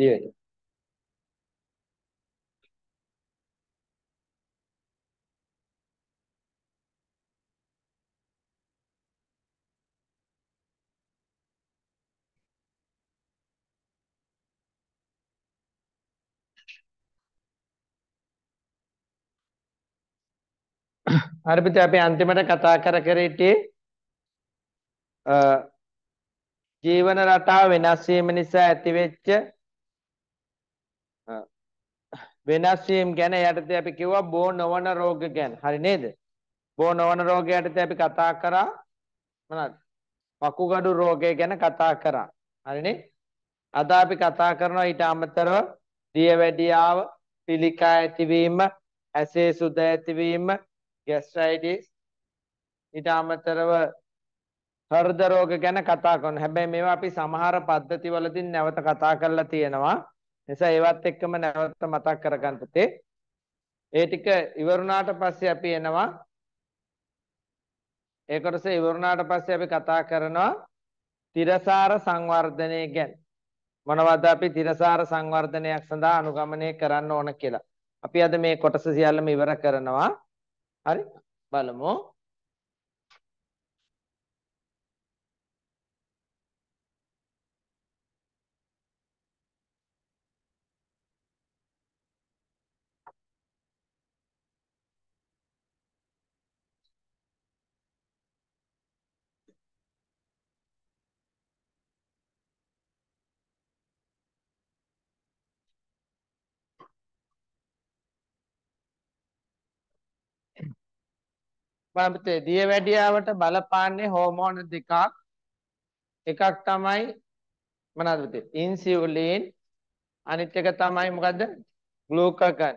තියෙන්නේ. හරි පුතේ අපි අන්තිමට කතා කර කර හිටියේ ජීවන රටාව වෙනස් වීම නිසා ඇතිවෙච්ච වෙනස් වීම ගැන යටතේ අපි කිව්වා බෝ නොවන රෝග ගැන. හරි නේද? බෝ නොවන රෝගය යටතේ අපි කතා කරා මොනවද? වකුගඩු රෝගය ගැන කතා කරා. හරිනේ? අද අපි කතා කරනවා ඊට අමතරව දියවැඩියාව, පිළිකා ඇතිවීම, ඇසේ සුද ඇතිවීම, ગેස්ට්‍රයිටිස් ඊට අමතරව හෘද රෝග ගැන කතා කරනවා. හැබැයි මේවා අපි සමහර පද්ධතිවලදී නැවත කතා කරලා තියෙනවා. නිසා ඒවත් එක්කම නැවත මතක් කරගන්න පුතේ. ඒ ටික ඉවරුණාට පස්සේ අපි එනවා ඒ කොටස ඉවරුණාට පස්සේ අපි කතා කරනවා තිරසාර සංවර්ධනය ගැන. මොනවද අපි තිරසාර සංවර්ධනයක් සඳහා අනුගමනය කරන්න ඕන කියලා. අපි අද මේ කොටස සියල්ලම ඉවර කරනවා. හරි? බලමු. බලපතේ දියවැඩියාවට බලපාන්නේ හෝමෝන දෙකක් එකක් තමයි මොනවද පුතේ ඉන්සියුලින් අනිත් එක තමයි මොකද්ද ග්ලූකගන්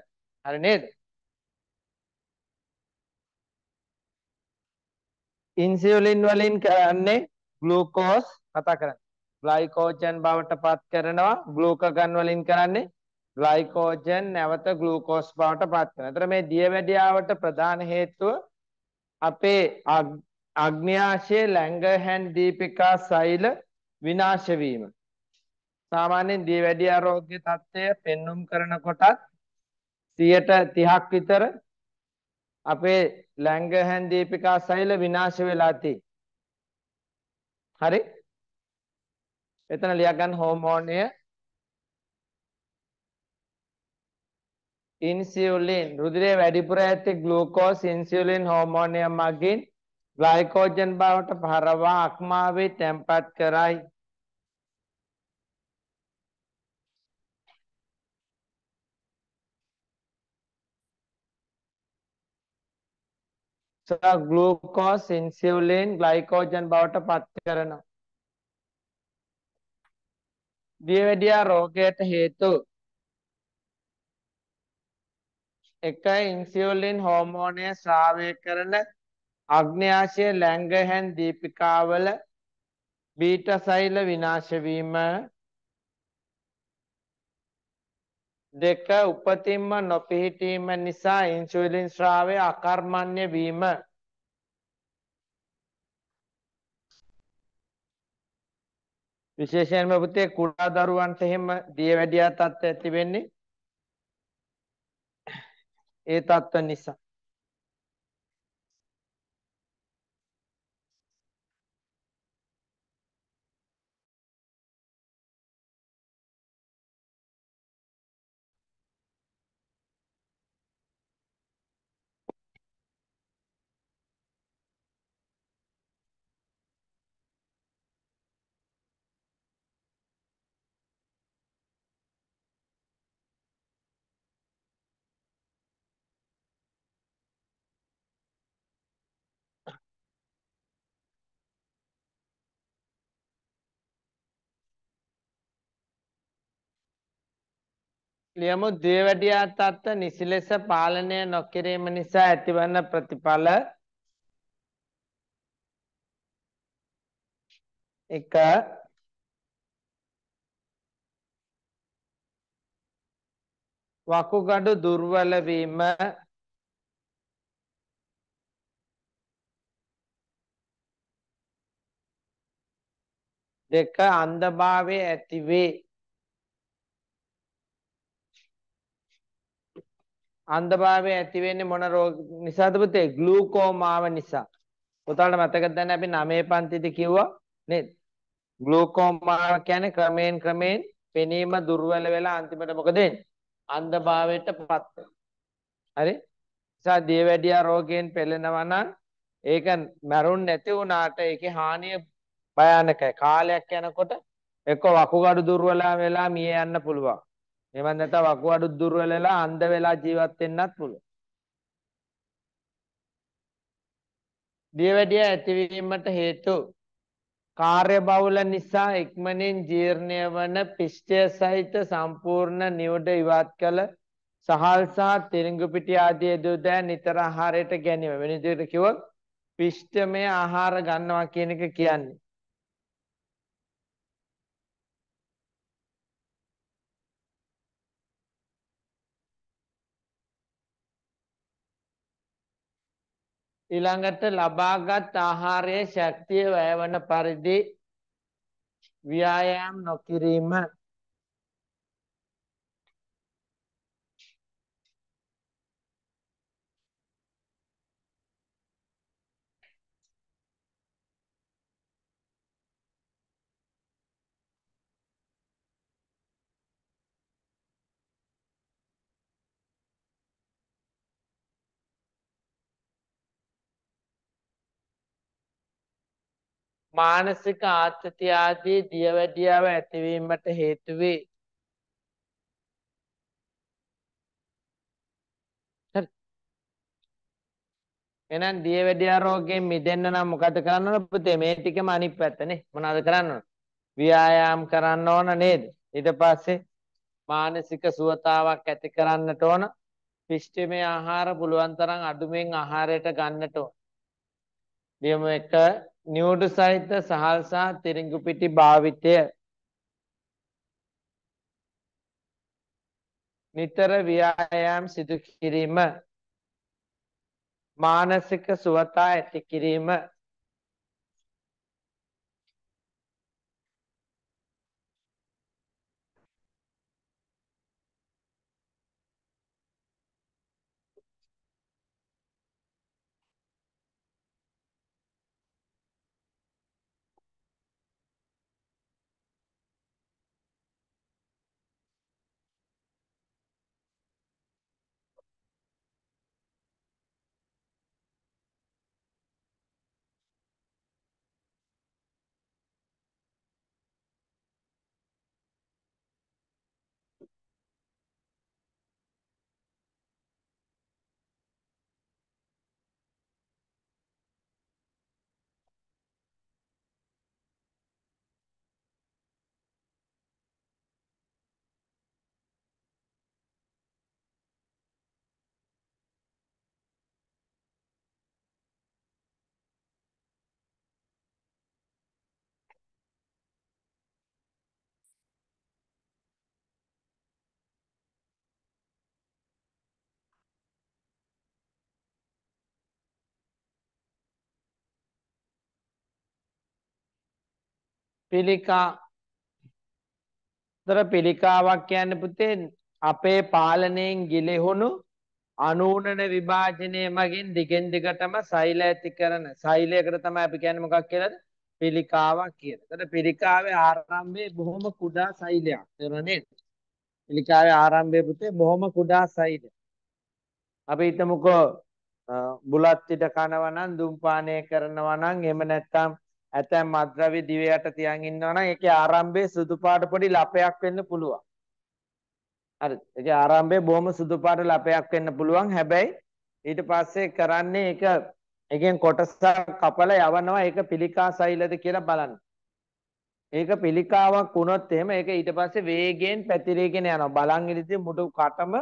හරි නේද ඉන්සියුලින් වලින් කරන්නේ ග්ලූකෝස් කතා කරන්නේ ග්ලයිකෝජන් බවට පත් කරනවා ග්ලූකගන් වලින් කරන්නේ ග්ලයිකෝජන් නැවත ග්ලූකෝස් බවට පත් කරනවා. එතකොට මේ දියවැඩියාවට ප්‍රධාන හේතුව අපේ අග්න්‍යාශයේ ලැංගහැන් දීපිකා සෛල විනාශ වීම. සාමාන්‍යයෙන් දියවැඩි ආරෝග්‍ය තත්ත්වය පෙන්눔 කරනකොටත් 130ක් විතර අපේ ලැංගහැන් දීපිකා සෛල විනාශ වෙලා හරි? එතන ලියා ගන්න හෝමෝනය ඉන්සියුලින් රුධිරයේ වැඩිපුර ඇති ග්ලූකෝස් ඉන්සියුලින් හෝමෝනය මගින් ග්ලයිකෝජන් බවට පරවා අක්මාවේ තැන්පත් කරයි. ග්ලූකෝස් ඉන්සියුලින් ග්ලයිකෝජන් බවට පත් කරනවා. දියවැඩියා රෝගයට හේතු එකයි ඉන්සියුලින් හෝමෝනය ශ්‍රාවය කරන අග්න්‍යාශය ලැංගහැන් දීපිකාවල බීට සෛල විනාශවීම දෙක උපතින්ම නොපිහිටීම නිසා ඉන්සුලින් ශ්‍රාවය අකර්මණ්‍ය වීම විශේෂයෙන්ම පුතේ කුඩා දරුවන්ට එහෙම දියවැඩියා තත්ත්වය ඇති වෙන්නේ एतात्तनिसा ලියමු දේවැඩියා තත්ත්ව නිසි ලෙස පාලනය නොකිරීම නිසා ඇතිවන ප්‍රතිඵල එක වකුගඩු දුර්වල වීම දෙක අන්ධභාවයේ ඇතිවේ අන්ධභාවය ඇති වෙන්නේ මොන රෝග නිසාද පුතේ? ග්ලූකෝමාව නිසා. පුතාලට මතකද දැන් අපි 9 පන්තිදී කිව්වා නේද? ග්ලූකෝමා කියන්නේ ක්‍රමයෙන් ක්‍රමයෙන් පෙනීම දුර්වල වෙලා අන්තිමට මොකද වෙන්නේ? අන්ධභාවයට පත් හරි? නිසා දියවැඩියා රෝගයෙන් පෙළෙනවා නම් ඒක මැරුන් නැති වුණාට ඒකේ හානිය භයානකයි. කාලයක් යනකොට එක්ක වකුගඩු දුර්වල වෙලා මිය යන්න පුළුවන්. එවන් නැත්නම් වකුගඩු දුර්වල වෙලා අන්ධ වෙලා ජීවත් වෙන්නත් පුළුවන්. දියවැඩිය ඇතිවීමට හේතු කාර්යබහුල නිසා ඉක්මනින් ජීර්ණය වන පිෂ්ඨය සහිත සම්පූර්ණ නිවඩ ඉවත් කළ සහල් සහ තිරිඟු පිටි ආදී දුදෑ නිතර ආහාරයට ගැනීම වෙන විදිහට කිව්වොත් පිෂ්ඨමය ආහාර ගන්නවා කියන එක කියන්නේ ඊළඟට ලබාගත් ආහාරයේ ශක්තිය වැයවන පරිදි ව්‍යායාම් නොකිරීම මානසික ආතති ආදී දියවැඩියාව ඇතිවීමට හේතු වේ. එහෙනම් දියවැඩියා රෝගයෙන් මිදෙන්න නම් මොකද කරන්න ඕන පුතේ? මේ ටිකම අනිත් පැත්තනේ. මොනවද කරන්න ඕන? ව්‍යායාම් කරන්න ඕන නේද? ඊට පස්සේ මානසික සුවතාවක් ඇති කරන්නට ඕන. පිෂ්ඨමේ ආහාර පුළුවන් තරම් අඩුමෙන් ආහාරයට ගන්නට ඕන. නියම එක නියුඩු සහිත සහල් සහ තිරිඟු පිටි භාවිතය නිතර ව්‍යායාම් සිදු කිරීම මානසික සුවතා ඇති කිරීම පිළිකා තර පිළිකාවක් කියන්නේ පුතේ අපේ පාලනයෙන් ගිලෙහුණු අනූනන විභාජනය මගින් දිගෙන් දිගටම සෛල ඇති කරන සෛලයකට තමයි අපි කියන්නේ මොකක් කියලාද පිළිකාවක් කියලා. එතන පිළිකාවේ ආරම්භයේ බොහොම කුඩා සෛලයක්. තේරුණා නේද? පිළිකාවේ ආරම්භයේ පුතේ බොහොම කුඩා සෛලයක්. අපි හිතමුකෝ බුලත් පිට කනවා නම් දුම් පානය කරනවා නම් එහෙම නැත්නම් ඇතැම් මත්ද්‍රව්‍ය දිවයට තියන් ඉන්නවා නම් ඒකේ ආරම්භයේ සුදු පාට පොඩි ලපයක් වෙන්න පුළුවන්. හරිද? ඒකේ ආරම්භයේ බොහොම සුදු පාට ලපයක් වෙන්න පුළුවන්. හැබැයි ඊට පස්සේ කරන්නේ ඒක එකෙන් කොටසක් කපලා යවනවා ඒක පිළිකා සෛලද කියලා බලන්න. ඒක පිළිකාවක් වුණොත් එහෙම ඒක ඊට පස්සේ වේගයෙන් පැතිරෙගෙන යනවා. බලන් ඉඳි මුඩු කටම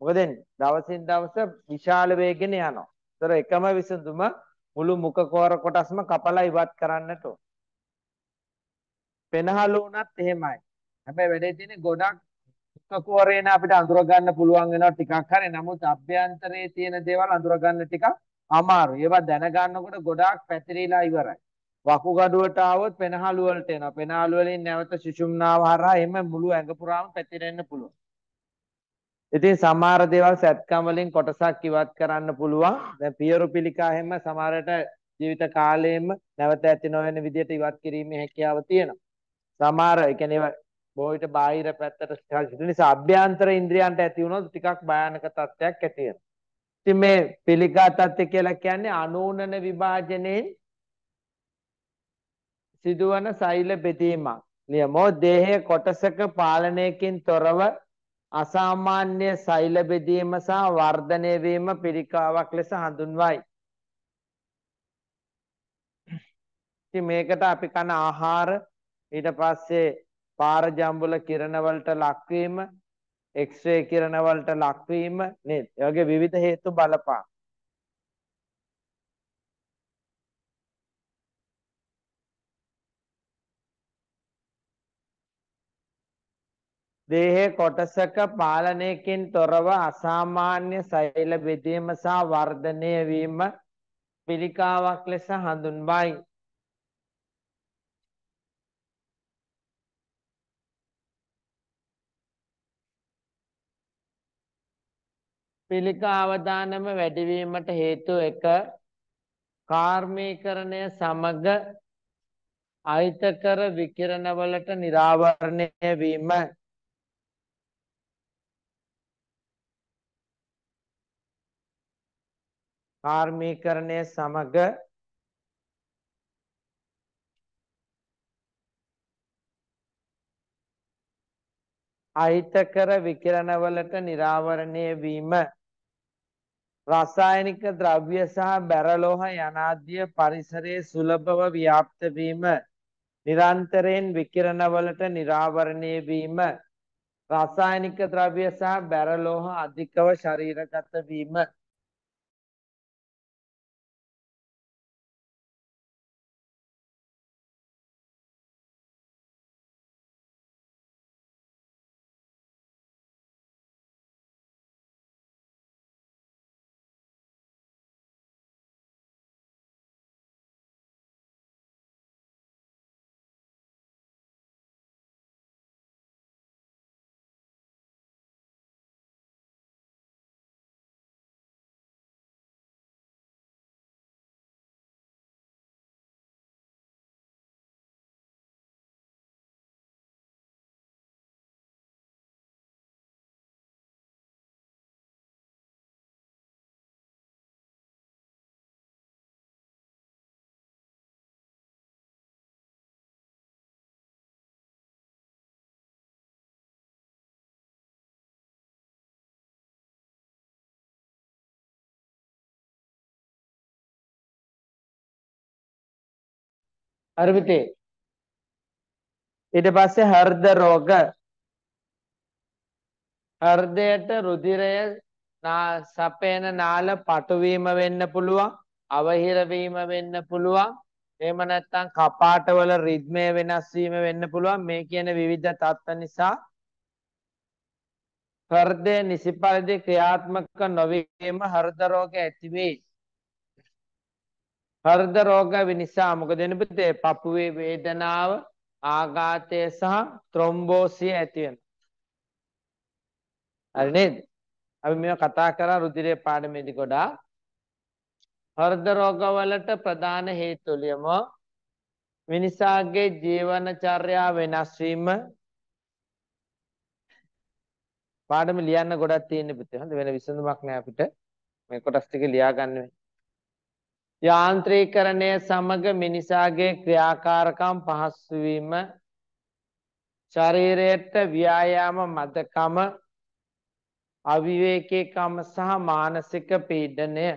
මොකද දවසින් දවස විශාල වේගෙන යනවා. ඒතර එකම විසඳුම මුළු මුඛ කෝර කොටස්ම කපලා ඉවත් කරන්නට ඕන. පෙනහළු වුණත් එහෙමයි. හැබැයි වැඩේ තියෙන්නේ ගොඩක් මුඛ කෝරේන අපිට අඳුර ගන්න පුළුවන් වෙනවා ටිකක් හරි. නමුත් අභ්‍යන්තරයේ තියෙන දේවල් අඳුර ගන්න ටිකක් අමාරුයි. ඒවා දැනගන්නකොට ගොඩාක් පැතිරීලා ඉවරයි. වකුගඩුවට ආවොත් පෙනහළු වලට එනවා. පෙනහළු වලින් නැවත සිසුම්නාව හරහා එහෙම මුළු ඇඟ පුරාම පැතිරෙන්න පුළුවන්. ඉතින් සමහර දේවල් සැත්කම් වලින් කොටසක් ඉවත් කරන්න පුළුවන්. දැන් පියරුපිලිකා හැම සමහරට ජීවිත කාලයෙම නැවත ඇති නොවන විදිහට ඉවත් කිරීමේ හැකියාව තියෙනවා. සමහර ඒ කියන්නේ බොහෝවිට බාහිර පැත්තට සිටින නිසා අභ්‍යන්තර ඉන්ද්‍රියන්ට ඇති වුණොත් ටිකක් භයානක තත්ත්වයක් ඇති වෙනවා. ඉතින් මේ පිළිකා තත්ත්වය කියලා කියන්නේ අනූනන විභාජනයේ සිදුවන සෛල බෙදීමක්. නියමෝ දේහය කොටසක පාලනයකින් තොරව අසාමාන්‍ය සෛල බෙදීම සහ වර්ධනය වීම පිළිකාවක් ලෙස හඳුන්වයි. ඉතින් මේකට අපි කන ආහාර ඊට පස්සේ පාරජම්බුල කිරණ වලට ලක්වීම, එක්ස්රේ කිරණ වලට ලක්වීම නේද? ඒ වගේ විවිධ හේතු බලපාන. දේහේ කොටසක පාලනයකින් තොරව අසාමාන්‍ය සෛල බෙදීම සහ වර්ධනය වීම පිළිකාවක් ලෙස හඳුන්වයි. පිළිකා අවදානම වැඩිවීමට හේතු එක කාර්මීකරණය සමග අහිතකර විකිරණවලට නිරාවරණය වීම කාර්මීකරණය සමග අහිතකර විකිරණවලට නිරාවරණය වීම රසායනික ද්‍රව්‍ය සහ බැරලෝහ යනාදිය පරිසරයේ සුලභව ව්‍යාප්ත වීම නිරන්තරයෙන් විකිරණවලට නිරාවරණය වීම රසායනික ද්‍රව්‍ය සහ බැරලෝහ අධිකව ශරීරගත වීම අරුමිතේ ඊට පස්සේ හෘද රෝග හෘදයට රුධිරය සපේන නාල පටවීම වෙන්න පුළුවන් අවහිර වීම වෙන්න පුළුවන් එහෙම නැත්නම් කපාටවල රිද්මය වෙනස් වීම වෙන්න පුළුවන් මේ කියන විවිධ තත්ත්ව නිසා හෘදය නිසි පරිදි ක්‍රියාත්මක නොවීම හෘද රෝග ඇතිවේ හර්ද රෝගය නිසා මොකද වෙන පුතේ පපුවේ වේදනාව ආඝාතය සහ ත්‍රොම්බෝසිය ඇති වෙනවා හරි නේද අපි මේවා කතා කරා රුධිරය පාඩමේදී ගොඩාක් හෘද රෝගවලට ප්‍රධාන හේතුලියම මිනිසාගේ ජීවනචර්යා වෙනස් වීම පාඩම ලියන්න ගොඩක් තියෙන පුතේ හොඳ වෙන විසඳුමක් නෑ අපිට මේ කොටස් ටික ලියා ගන්න වෙයි යාන්ත්‍රීකරණය සමග මිනිසාගේ ක්‍රියාකාරකම් පහසු වීම ශරීරයට ව්‍යායාම මදකම අවිවේකීකම සහ මානසික පීඩනය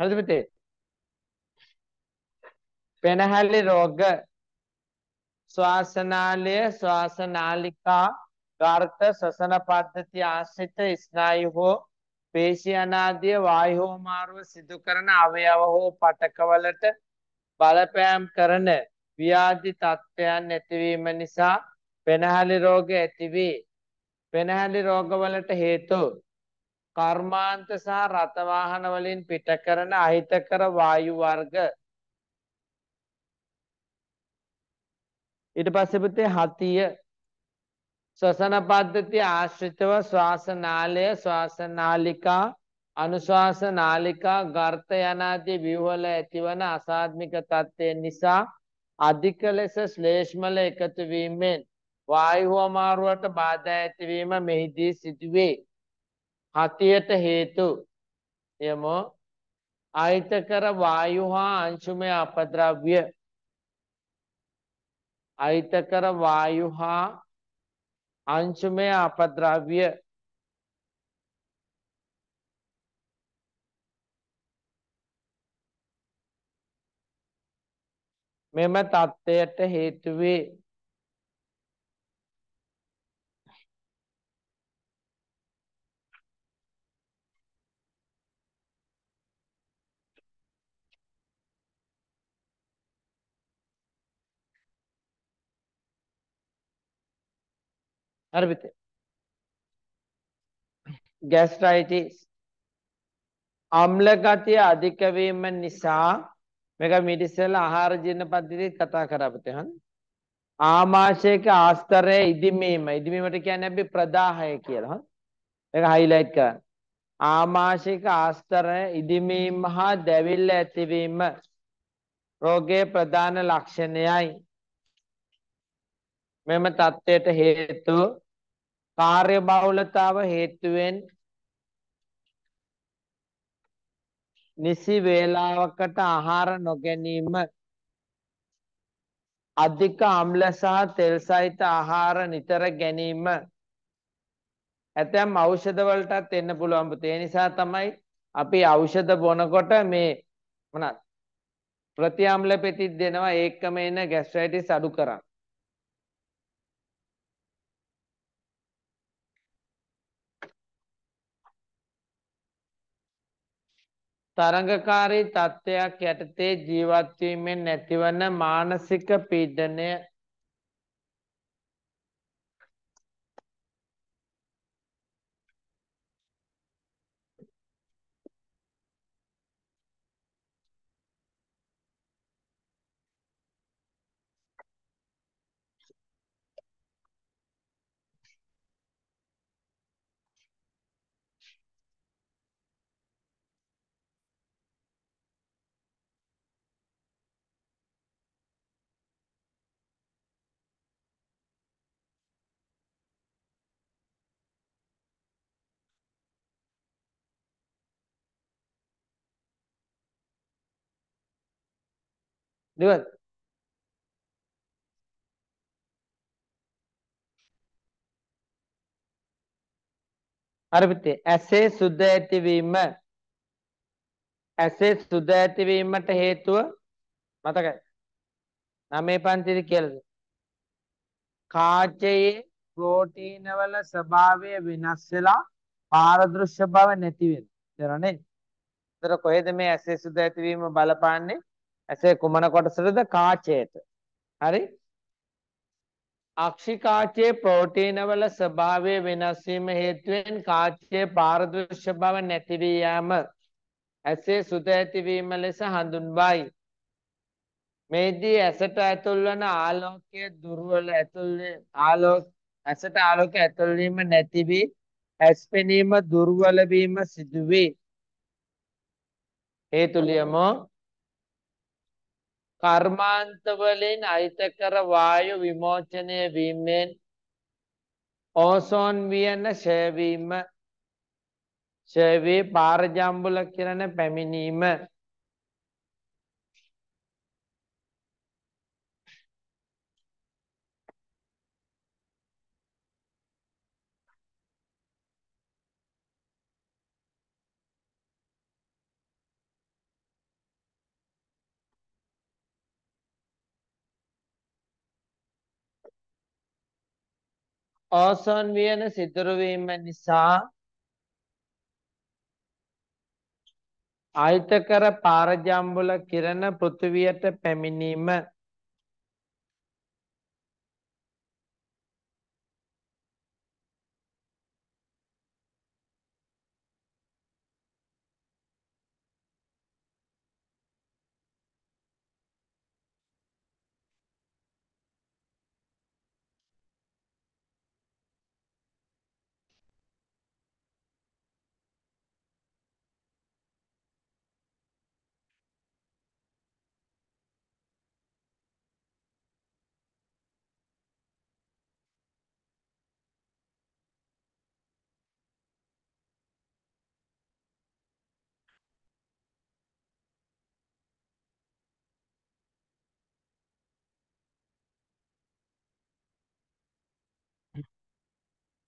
හරිද පුතේ? පෙනහැලි රෝග ශ්වාසනාලය ශ්වාසනාලිකා ගාර්ථ සසන පද්ධතිය ආශ්‍රිත ස්නායු හෝ පේශී අනාදිය වායු හෝ මාරුව සිදු කරන අවයව හෝ පටකවලට බලපෑම් කරන ව්‍යාධි තත්ත්වයන් ඇතිවීම නිසා පෙනහැලි රෝග ඇතිවේ. පෙනහැලි රෝගවලට හේතු කර්මාන්ත සහ රත වාහන වලින් පිට කරන අහිතකර වායු වර්ග ඊට පස්සේ පුතේ හතිය ශ්වසන පද්ධතිය ආශ්‍රිතව ශ්වාසනාලය ශ්වාසනාලිකා අනුශ්වාස නාලිකා ගර්ත යනාදී ව්‍යුහවල ඇතිවන අසාධ්මික තත්ත්වයන් නිසා අධික ලෙස ශ්ලේෂ්මල එකතු වීමෙන් වායු අමාරුවට බාධා ඇතිවීම මෙහිදී සිදුවේ. හතියට හේතු යමු අයිතකර වායු හා අංශුමය අපද්‍රව්‍ය අයිතකර වායු හා අංශුමය අපද්‍රව්‍ය මෙම தත්ත්වයට හේතු වේ හරිද? ગેસ્ટ્રાઇટિસ අම්ල ගතිය අධික වීම නිසා මේක මීට ඉස්සෙල්ලා ආහාර ජීර්ණ පද්ධතියත් කතා කරා පුතේ ආමාශයක ආස්තරයේ ඉදිමීම ඉදිමීමට කියන්නේ අපි ප්‍රදාහය කියලා හා මේක හයිලයිට් කරන්න ආමාශික ආස්තරය ඉදිමීම හා දැවිල්ල ඇතිවීම රෝගයේ ප්‍රධාන ලක්ෂණයයි මෙම தත්ත්වයට හේතු කාර්ය බහුලතාව හේතුවෙන් නිසි වේලාවකට ආහාර නොගැනීම අධික අම්ල සහ තෙල් සහිත ආහාර නිතර ගැනීම ඇතැම් ඖෂධ වලටත් එන්න පුළුවන් පුතේ. ඒ නිසා තමයි අපි ඖෂධ බොනකොට මේ මොනවාද ප්‍රතිඅම්ල පෙති දෙනවා ඒකම එන ગેස්ට්‍රයිටිස් අඩු කරන්න. තරඟකාරී තත්ත්වයක් යටතේ ජීවත්වීමෙන් නැතිවන මානසික පීඩනය නේද? අරපිතේ ඇසේ සුද්ධ ඇතිවීම ඇසේ සුද්ධ ඇතිවීමට හේතුව මතකයි. නවයේ පන්තියේ කියලාද? කාචයේ ප්‍රෝටීන වල ස්වභාවය වෙනස් වෙලා පාරදෘශ්‍ය බව නැති වෙනවා. තේරුණා නේද? ඒතර කොහෙද මේ ඇසේ සුද්ධ ඇතිවීම බලපාන්නේ? ඇසේ කුමන කොටසටද කාචයට. හරි? අක්ෂිකාචයේ ප්‍රෝටීන වල ස්වභාවය වෙනස් වීම හේතුවෙන් කාචයේ පාරදෘශ්‍ය බව නැති වී යාම ඇසේ සුද ඇතිවීම ලෙස හඳුන්වයි. මේදී ඇසට ඇතුල් වන ආලෝකයේ දුර්වල ඇතුල් ආලෝක ඇසට ආලෝක ඇතුල් වීම නැති වී ඇස් පෙනීම දුර්වල වීම සිදුවේ. හේතුලියම කර්මාන්තවලින් අයිතකර වායු විමෝචනය වීමෙන් ඕසෝන් වියන ෂයවීම ෂයවී පාරජම්බුල කිරණ පැමිණීම ඕසෝන් වියන සිදුරු වීම නිසා ආයතකර පාරජම්බුල කිරණ පෘථිවියට පැමිණීම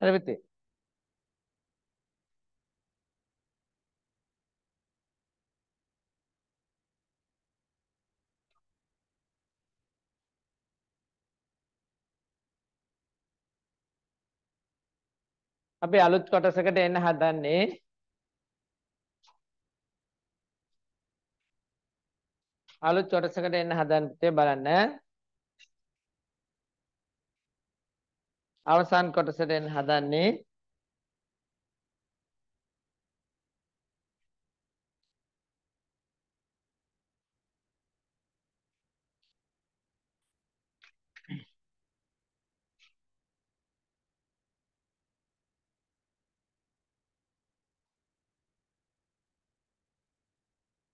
Repite. අපි අලුත් කොටසකට එන්න හදන්නේ අලුත් කොටසකට එන්න හදන්නේ බලන්න අවසන් කොටසට එන්න හදන්නේ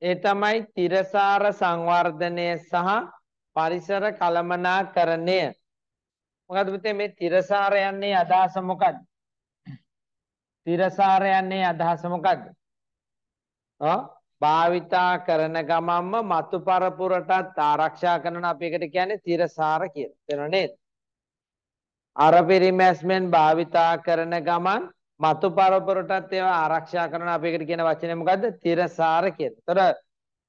ඒ තමයි තිරසාර සංවර්ධනය සහ පරිසර කළමනාකරණය මොකද පුතේ මේ තිරසාර යන්නේ අදහස මොකක්ද? තිරසාර යන්නේ අදහස මොකක්ද? ආ භාවිතා කරන ගමන්ම මතු පරපුරටත් ආරක්ෂා කරනවා අපි ඒකට කියන්නේ තිරසාර කියලා. තේරුණා නේද? අර පරිමැස්මෙන් භාවිතා කරන ගමන් මතු පරපුරටත් ඒවා ආරක්ෂා කරනවා අපි ඒකට කියන වචනේ මොකද්ද? තිරසාර කියලා. ඒතර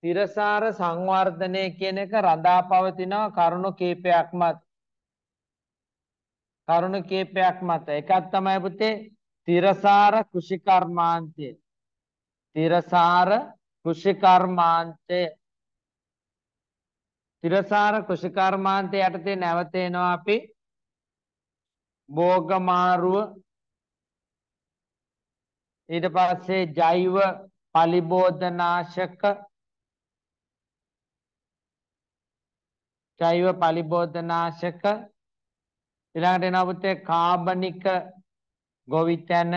තිරසාර සංවර්ධනය කියන එක රඳා පවතින කරුණු කීපයක්මත් කරුණ කීපයක් මත එකක් තමයි පුතේ තිරසාර කෘෂිකර්මාන්තය තිරසාර කෘෂිකර්මාන්තය තිරසාර කෘෂිකර්මාන්තය යටතේ නැවතේනවා අපි භෝගමාරුව ඊට පස්සේ ජෛව පලිබෝධනාශක ජෛව පලිබෝධනාශක ඊළඟට එනවා පුතේ කාබනික ගොවිතැන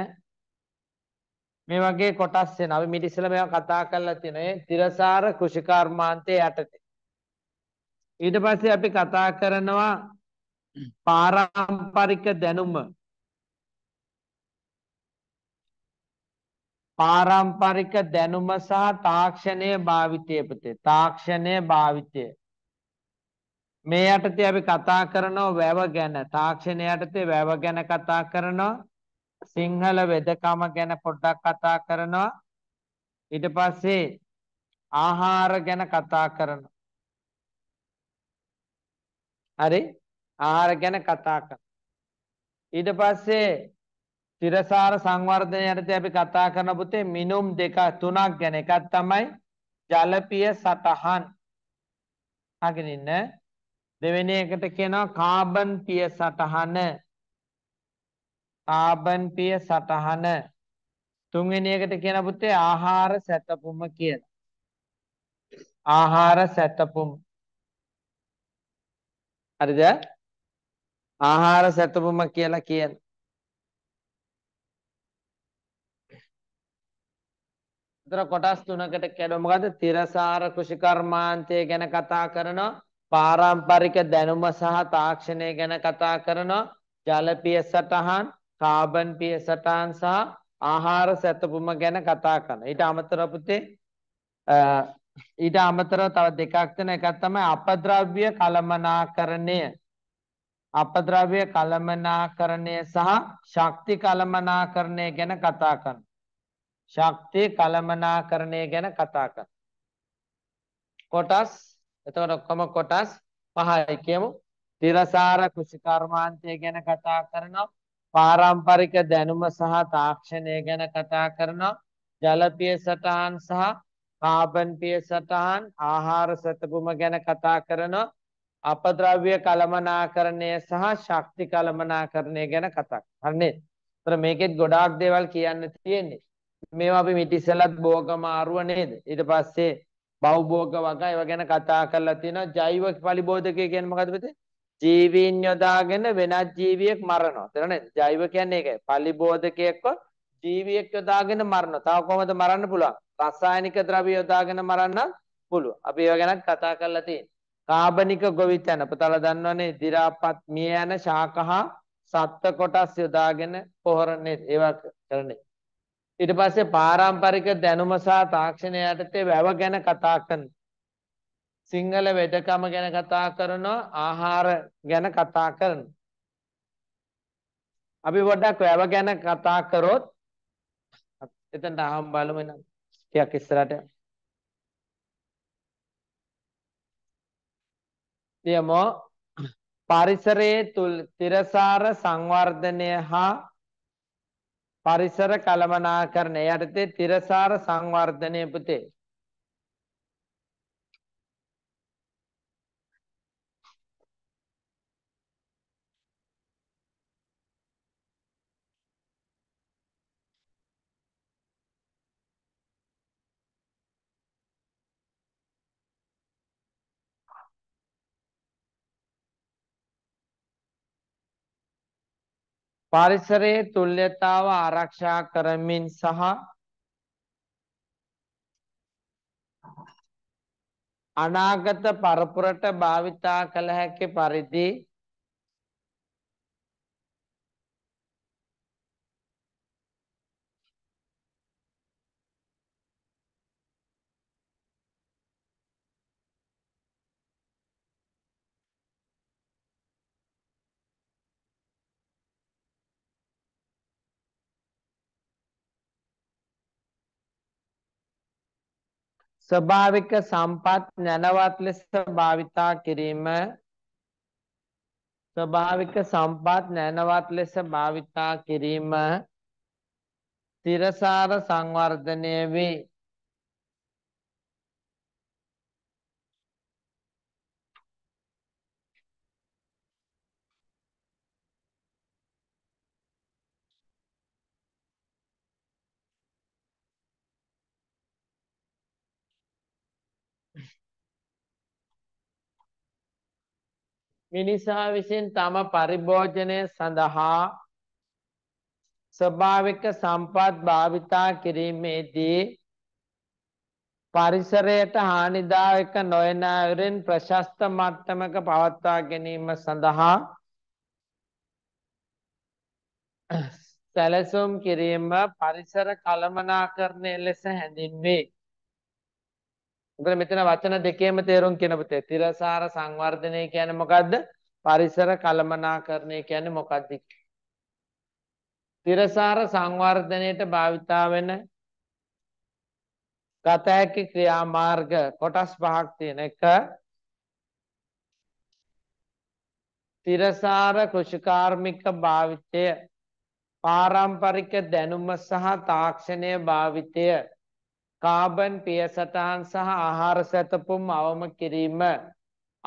මේ වගේ කොටස් එනවා. අපි මීට ඉස්සෙල්ලා මේවා කතා කරලා තියෙනවා. ඒ තිරසාර කෘෂිකර්මාන්තයේ යටතේ. ඊට පස්සේ අපි කතා කරනවා පාරම්පරික දැනුම පාරම්පරික දැනුම සහ තාක්ෂණයේ භාවිතය පුතේ තාක්ෂණයේ භාවිතය මේ යටතේ අපි කතා කරනවා වැව ගැන තාක්ෂණය යටතේ වැව ගැන කතා කරනවා සිංහල වෙදකම ගැන පොඩ්ඩක් කතා කරනවා ඊට පස්සේ ආහාර ගැන කතා කරනවා හරි ආහාර ගැන කතා කරනවා ඊට පස්සේ තිරසාර සංවර්ධනය යටතේ අපි කතා කරන පුතේ මිනුම් දෙක තුනක් ගැන එකක් තමයි ජලපිය සටහන් අගනින්නේ දෙවෙනි එකට කියනවා කාබන් පිය සටහන කාබන් පිය සටහන තුන්වෙනි එකට කියන පුතේ ආහාර සැතපුම කියලා ආහාර සැතපුම් හරිද ආහාර සැතපුම කියලා කියන තර කොටස් තුනකට කැඩුව මොකද තිරසාර කෘෂිකර්මාන්තය ගැන කතා කරනවා පාරම්පරික දැනුම සහ තාක්ෂණය ගැන කතා කරනවා ජල පියසටහන් කාබන් පියසටහන් සහ ආහාර සැතපුම ගැන කතා කරනවා ඊට අමතරව පුතේ ඊට අමතරව තව දෙකක් තියෙන එකක් තමයි අපද්‍රව්‍ය කලමනාකරණය අපද්‍රව්‍ය කලමනාකරණය සහ ශක්ති කලමනාකරණය ගැන කතා කරනවා ශක්ති කලමනාකරණය ගැන කතා කරනවා කොටස් එතකොට ඔක්කොම කොටස් පහයි කියමු. තිරසාර කෘෂිකර්මාන්තය ගැන කතා කරනවා. පාරම්පරික දැනුම සහ තාක්ෂණය ගැන කතා කරනවා. ජලපිය සටහන් සහ කාබන් පිය සටහන් ආහාර සතපුම ගැන කතා කරනවා. අපද්‍රව්‍ය කළමනාකරණය සහ ශක්ති කළමනාකරණය ගැන කතා කරනවා. හරිනේ. ඒතර මේකෙත් ගොඩාක් දේවල් කියන්න තියෙන්නේ. මේවා අපි මිටිසලත් බෝගම ආරුව නේද? ඊට පස්සේ බෞද්ධ වගා ඒව ගැන කතා කරලා තියෙනවා ජෛව පරිබෝධකය කියන්නේ මොකද්ද පුතේ ජීවීන් යොදාගෙන වෙනත් ජීවියෙක් මරනවා තේරෙනවද ජෛව කියන්නේ ඒකයි පරිබෝධකයක්ව ජීවියෙක් යොදාගෙන මරනවා තව කොහොමද මරන්න පුළුවන් රසායනික ද්‍රව්‍ය යොදාගෙන මරන්න පුළුවන් අපි ඒව ගැන කතා කරලා තියෙනවා කාබනික ගොවිතැන පුතලා දන්නවනේ දි รา පත් මිය යන ශාකහා සත්ත්ව කොටස් යොදාගෙන පොහොරන්නේ ඒවා කරන්නේ ඊට පස්සේ පාරම්පරික දැනුම සහ තාක්ෂණය යටතේ වැව ගැන කතා කරන සිංහල වෙදකම ගැන කතා කරනවා ආහාර ගැන කතා කරන අපි පොඩ්ඩක් වැව ගැන කතා කරොත් එතනට ආම් බලමු නම් ටිකක් ඉස්සරහට යමෝ පරිසරයේ තුල් තිරසාර සංවර්ධනය හා පරිසර කළමනාකරණය යටතේ තිරසාර සංවර්ධනය පුතේ පරිසරයේ තුල්්‍යතාව ආරක්ෂා කරමින් සහ අනාගත පරපුරට භාවිතා කළ හැකි පරිදි ස්වභාවික සම්පත් නැනවත් ලෙස භාවිතා කිරීම ස්වභාවික සම්පත් නැනවත් ලෙස භාවිතා කිරීම තිරසාර සංවර්ධනය වේ මිනිසා විසින් තම පරිභෝජනය සඳහා ස්වභාවික සම්පත් භාවිතා කිරීමේදී පරිසරයට හානිදායක නොයන අයුරින් ප්‍රශස්ත මට්ටමක පවත්වා ගැනීම සඳහා සැලසුම් කිරීම පරිසර කළමනාකරණය ලෙස හැඳින්වේ. එතකොට මෙතන වචන දෙකේම තේරුම් කියන පුතේ තිරසාර සංවර්ධනය කියන්නේ මොකද්ද? පරිසර කළමනාකරණය කියන්නේ මොකද්ද? තිරසාර සංවර්ධනයේට භාවිතා වෙන ගත හැකි ක්‍රියාමාර්ග කොටස් පහක් තියෙන එක තිරසාර කෘෂිකාර්මික භාවිතය පාරම්පරික දැනුම සහ තාක්ෂණය භාවිතය කාබන් පියසටහන් සහ ආහාර සැතපුම් අවම කිරීම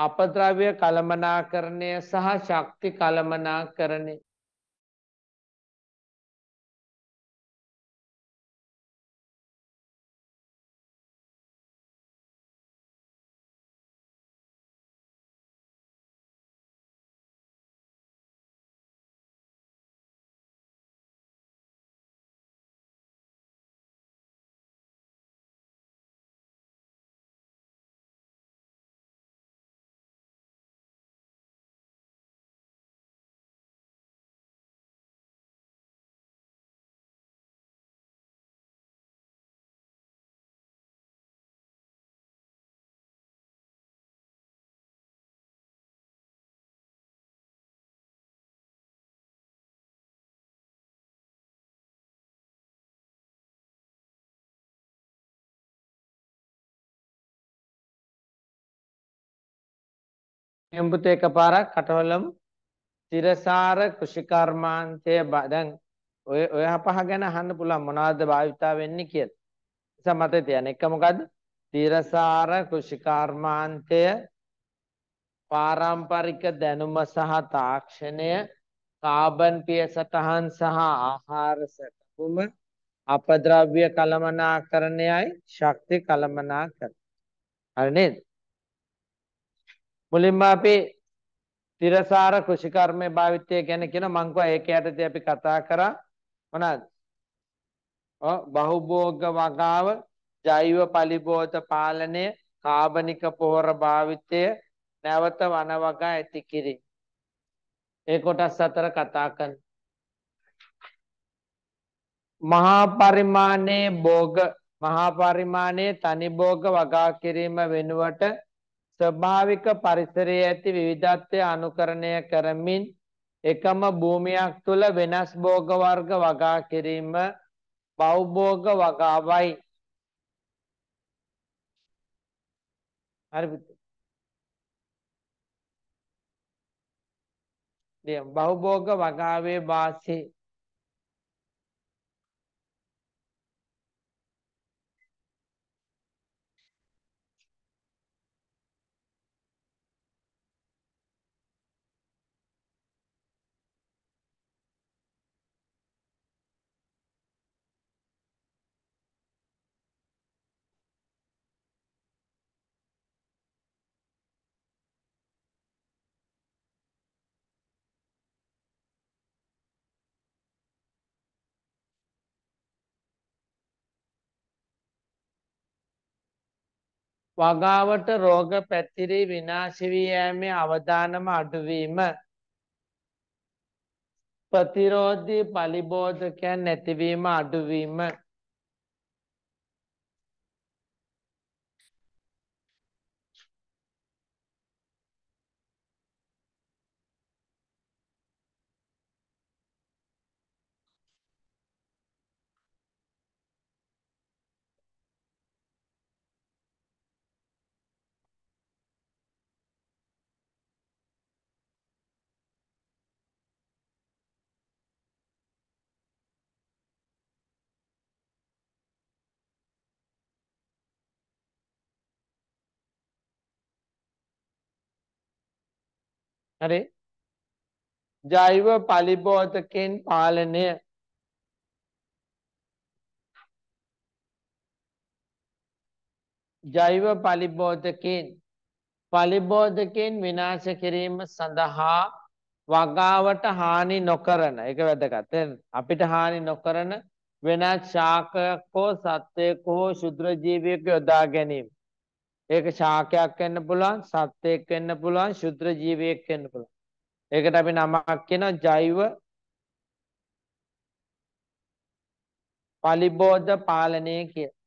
අපද්‍රව්‍ය කළමනාකරණය සහ ශක්ති කළමනාකරණය එම්බුත එකපාරක් කටවලම් තිරසාර කෘෂිකර්මාන්තය දැන් ඔය ඔය පහ ගැන අහන්න පුළුවන් මොනවද භාවිතා වෙන්නේ කියලා. නිසා මතක තියන්න. එක මොකද්ද? තිරසාර කෘෂිකර්මාන්තය පාරම්පරික දැනුම සහ තාක්ෂණය කාබන් පිය සටහන් සහ ආහාර සැකසුම අපද්‍රව්‍ය කළමනාකරණයයි ශක්ති කළමනාකරණය. හරි නේද? මුලින්ම අපි තිරසාර කෘෂිකර්මයේ භාවිතය ගැන කියන මං කිව්වා ඒක යටතේ අපි කතා කරා මොනවාද? ඔව් බහුභෝග වගාව, ජෛව පලිබෝධ පාලනය, කාබනික පොහොර භාවිතය, නැවත වන වගා ඇති කිරීම. ඒ කොටස් අතර කතා කරන මහා පරිමාණයේ භෝග මහා පරිමාණයේ තනි භෝග වගා කිරීම වෙනුවට ස්වභාවික පරිසරයේ ඇති විවිධත්වය අනුකරණය කරමින් එකම භූමියක් තුළ වෙනස් භෝග වර්ග වගා කිරීම බෞභෝග වගාවයි. හරිද? දැන් බෞභෝග වගාවේ වාසී වගාවට රෝග පැතිරී විනාශවී යෑමේ අවධානම අඩුවීම. ප්‍රතිරෝධී පලිබෝධකයන් නැතිවීම අඩුවීම. හරි ජෛව පලිබෝතකෙන් පාලනය ජෛව පලිබෝධකෙන් පලිබෝධකෙන් විනාශ කිරීම සඳහා වගාවට හානි නොකරන එක වැදගත් අපිට හානි නොකරන වෙනත් ශාකයක් හෝ සත්වයක හෝ ශුද්‍ර ජීවියෙක් යොදා ගැනීම ඒක ශාකයක් වෙන්න පුළුවන්, සත්වයක් වෙන්න පුළුවන්, ශුද්‍ර ජීවියෙක් වෙන්න පුළුවන්. ඒකට අපි නමක් කියනවා ජෛව පලිබෝධ පාලනය කියලා.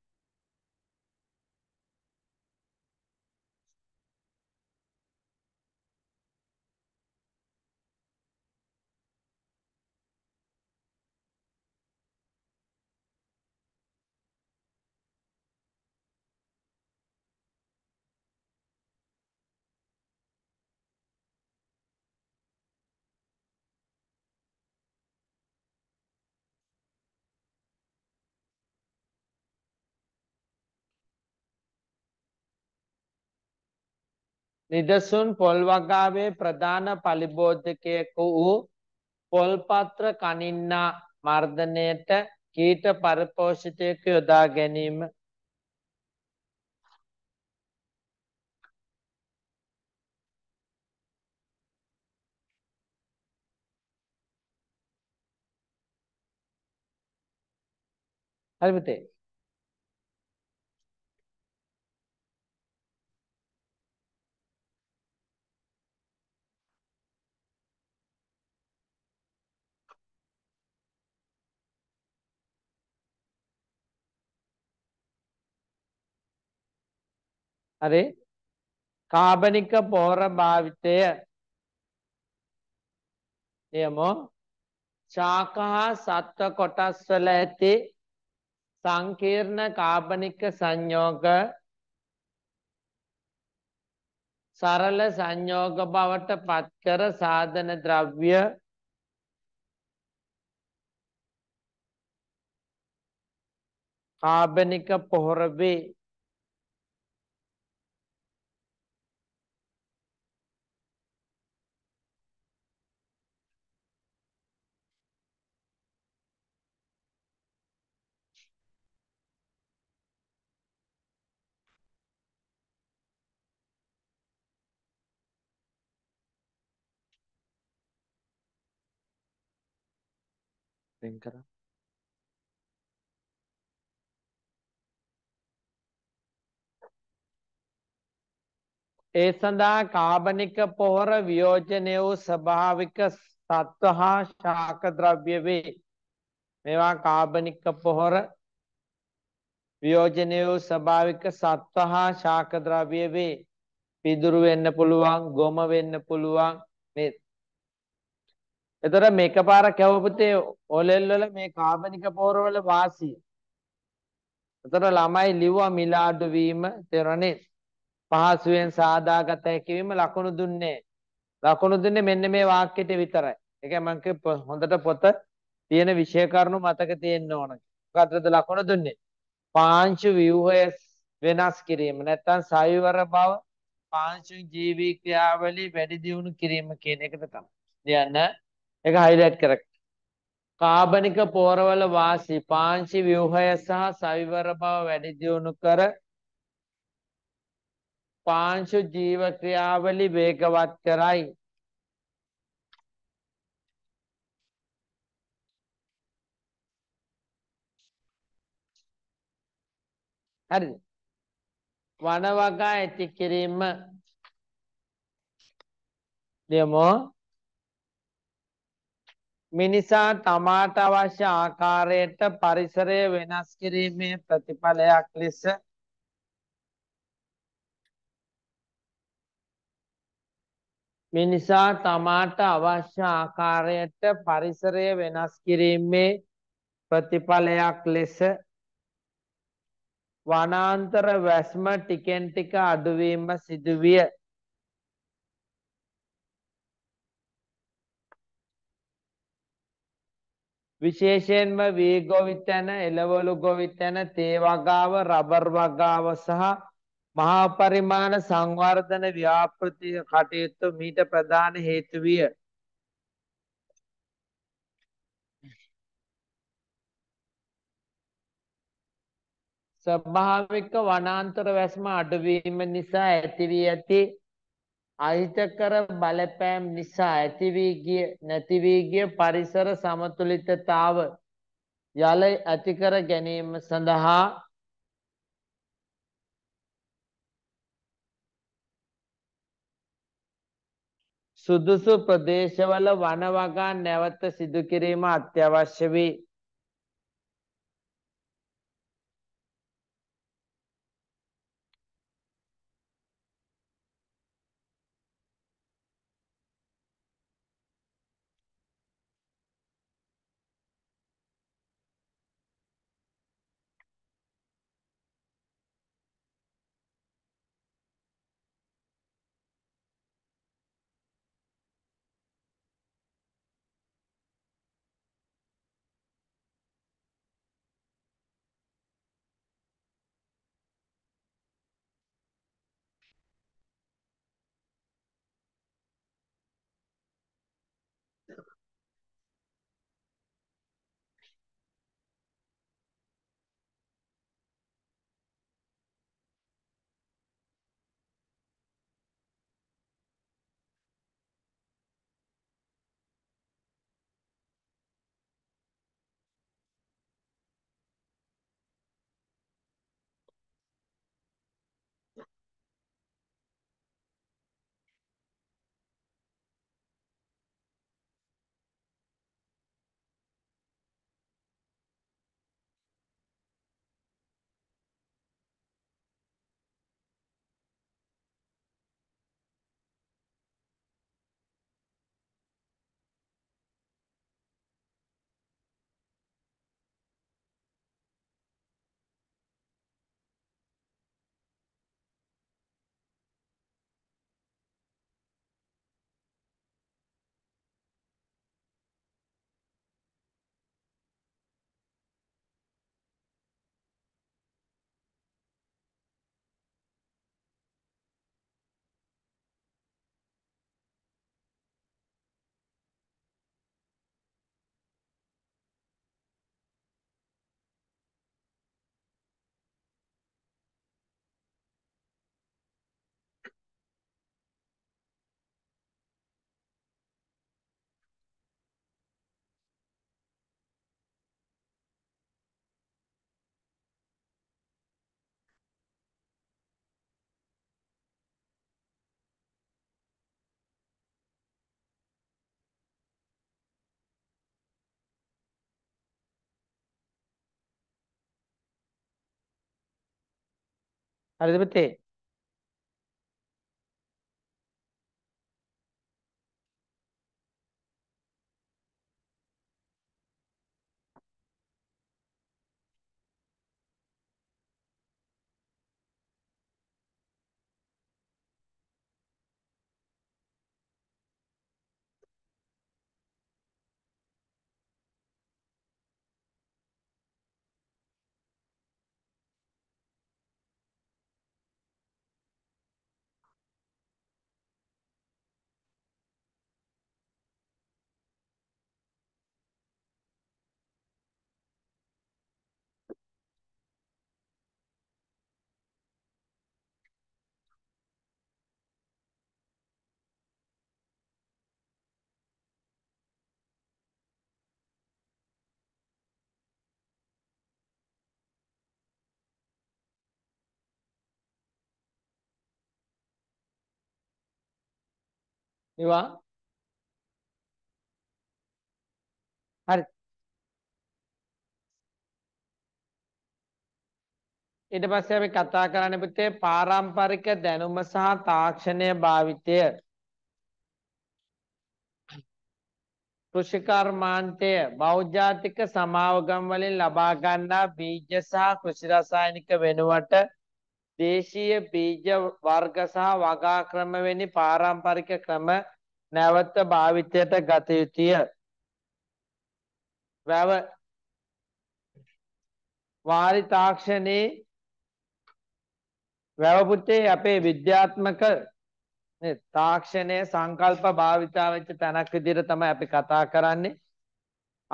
නිදසුන් පොල් වගාවේ ප්‍රධාන පලිබෝධකයක වූ පොල්පත්‍ර කනින්නා මර්ධනයට කීට පරිපෝෂිතයක යොදා ගැනීම හරි පුතේ හරි කාබනික පොහොර භාවිතය එයම ශාකහා සත්ව කොටස් වල ඇති සංකීර්ණ කාබනික සංයෝග සරල සංයෝග බවට පත්කර සාධන ද්‍රව්‍ය කාබනික පොහොර වේ වෙන් කරා ඒ සඳහා කාබනික පොහොර වියෝජනය වූ ස්වභාවික සත්ව හා ශාක ද්‍රව්‍ය වේ. මේවා කාබනික පොහොර වියෝජනය වූ ස්වභාවික සත්ව හා ශාක ද්‍රව්‍ය වේ. පිදුරු වෙන්න පුළුවන්, ගොම වෙන්න පුළුවන්. මේ එතකොට මේක පාර කැවපතේ ඔලෙල් වල මේ කාබනික පෝරවල වාසිය. එතකොට ළමයි ලිව්වා මිලාඩු වීම තෙරණේ පහසුවෙන් සාදාගත හැකි වීම ලකුණු දුන්නේ. ලකුණු දුන්නේ මෙන්න මේ වාක්‍යෙට විතරයි. ඒ කියන්නේ මම හොඳට පොත තියෙන විෂය කරුණු මතක තියෙන්න ඕන. මොකද්ද ලකුණු දුන්නේ? පාංශු ව්‍යුහය වෙනස් කිරීම නැත්නම් සයවර බව පාංශු ජීවී ක්‍රියාවලිය වැඩි දියුණු කිරීම කියන එකට තමයි. දැන් ඒක හයිලයිට් කරගන්න. කාබනික පෝරවල වාසි පාංශි ව්‍යුහය සහ සවිවර බව වැඩි දියුණු කර පාංශු ජීව ක්‍රියාවලි වේගවත් කරයි. හරිද? වනවගා ඇති කිරීම දෙමෝ මිනිසා තමාට අවශ්‍ය ආකාරයට පරිසරය වෙනස් කිරීමේ ප්‍රතිඵලයක් ලෙස මිනිසා තමාට අවශ්‍ය ආකාරයට පරිසරය වෙනස් කිරීමේ ප්‍රතිඵලයක් ලෙස වනාන්තර වැස්ම ටිකෙන් ටික අඩුවීම සිදුවිය විශේෂයෙන්ම වී ගොවිතැන, එළවලු ගොවිතැන, තේ වගාව, රබර් වගාව සහ මහා පරිමාණ සංවර්ධන ව්‍යාපෘති කටයුතු මීට ප්‍රධාන හේතු විය. ස්වභාවික වනාන්තර වැස්ම අඩුවීම නිසා ඇති වී ඇති අහිතකර බලපෑම් නිසා ඇති වී ගිය නැති වී ගිය පරිසර සමතුලිතතාව යල ඇති කර ගැනීම සඳහා සුදුසු ප්‍රදේශවල වන වගා නැවත සිදු කිරීම අත්‍යවශ්‍ය වේ. அதை பத்தி නිවා හරි ඊට පස්සේ අපි කතා කරන්න පුතේ පාරම්පරික දැනුම සහ තාක්ෂණය භාවිතය කෘෂිකර්මාන්තය බෞද්ධාතික සමාවගම් වලින් ලබා ගන්නා බීජ සහ කෘෂි රසායනික වෙනුවට දේශීය බීජ වර්ග සහ වගා ක්‍රම වැනි පාරම්පරික ක්‍රම නැවත භාවිතයට ගත යුතුය. වැව වාරි තාක්ෂණේ වැව පුතේ අපේ විද්‍යාත්මක තාක්ෂණයේ සංකල්ප භාවිතා වෙච්ච තැනක් විදිහට තමයි අපි කතා කරන්නේ.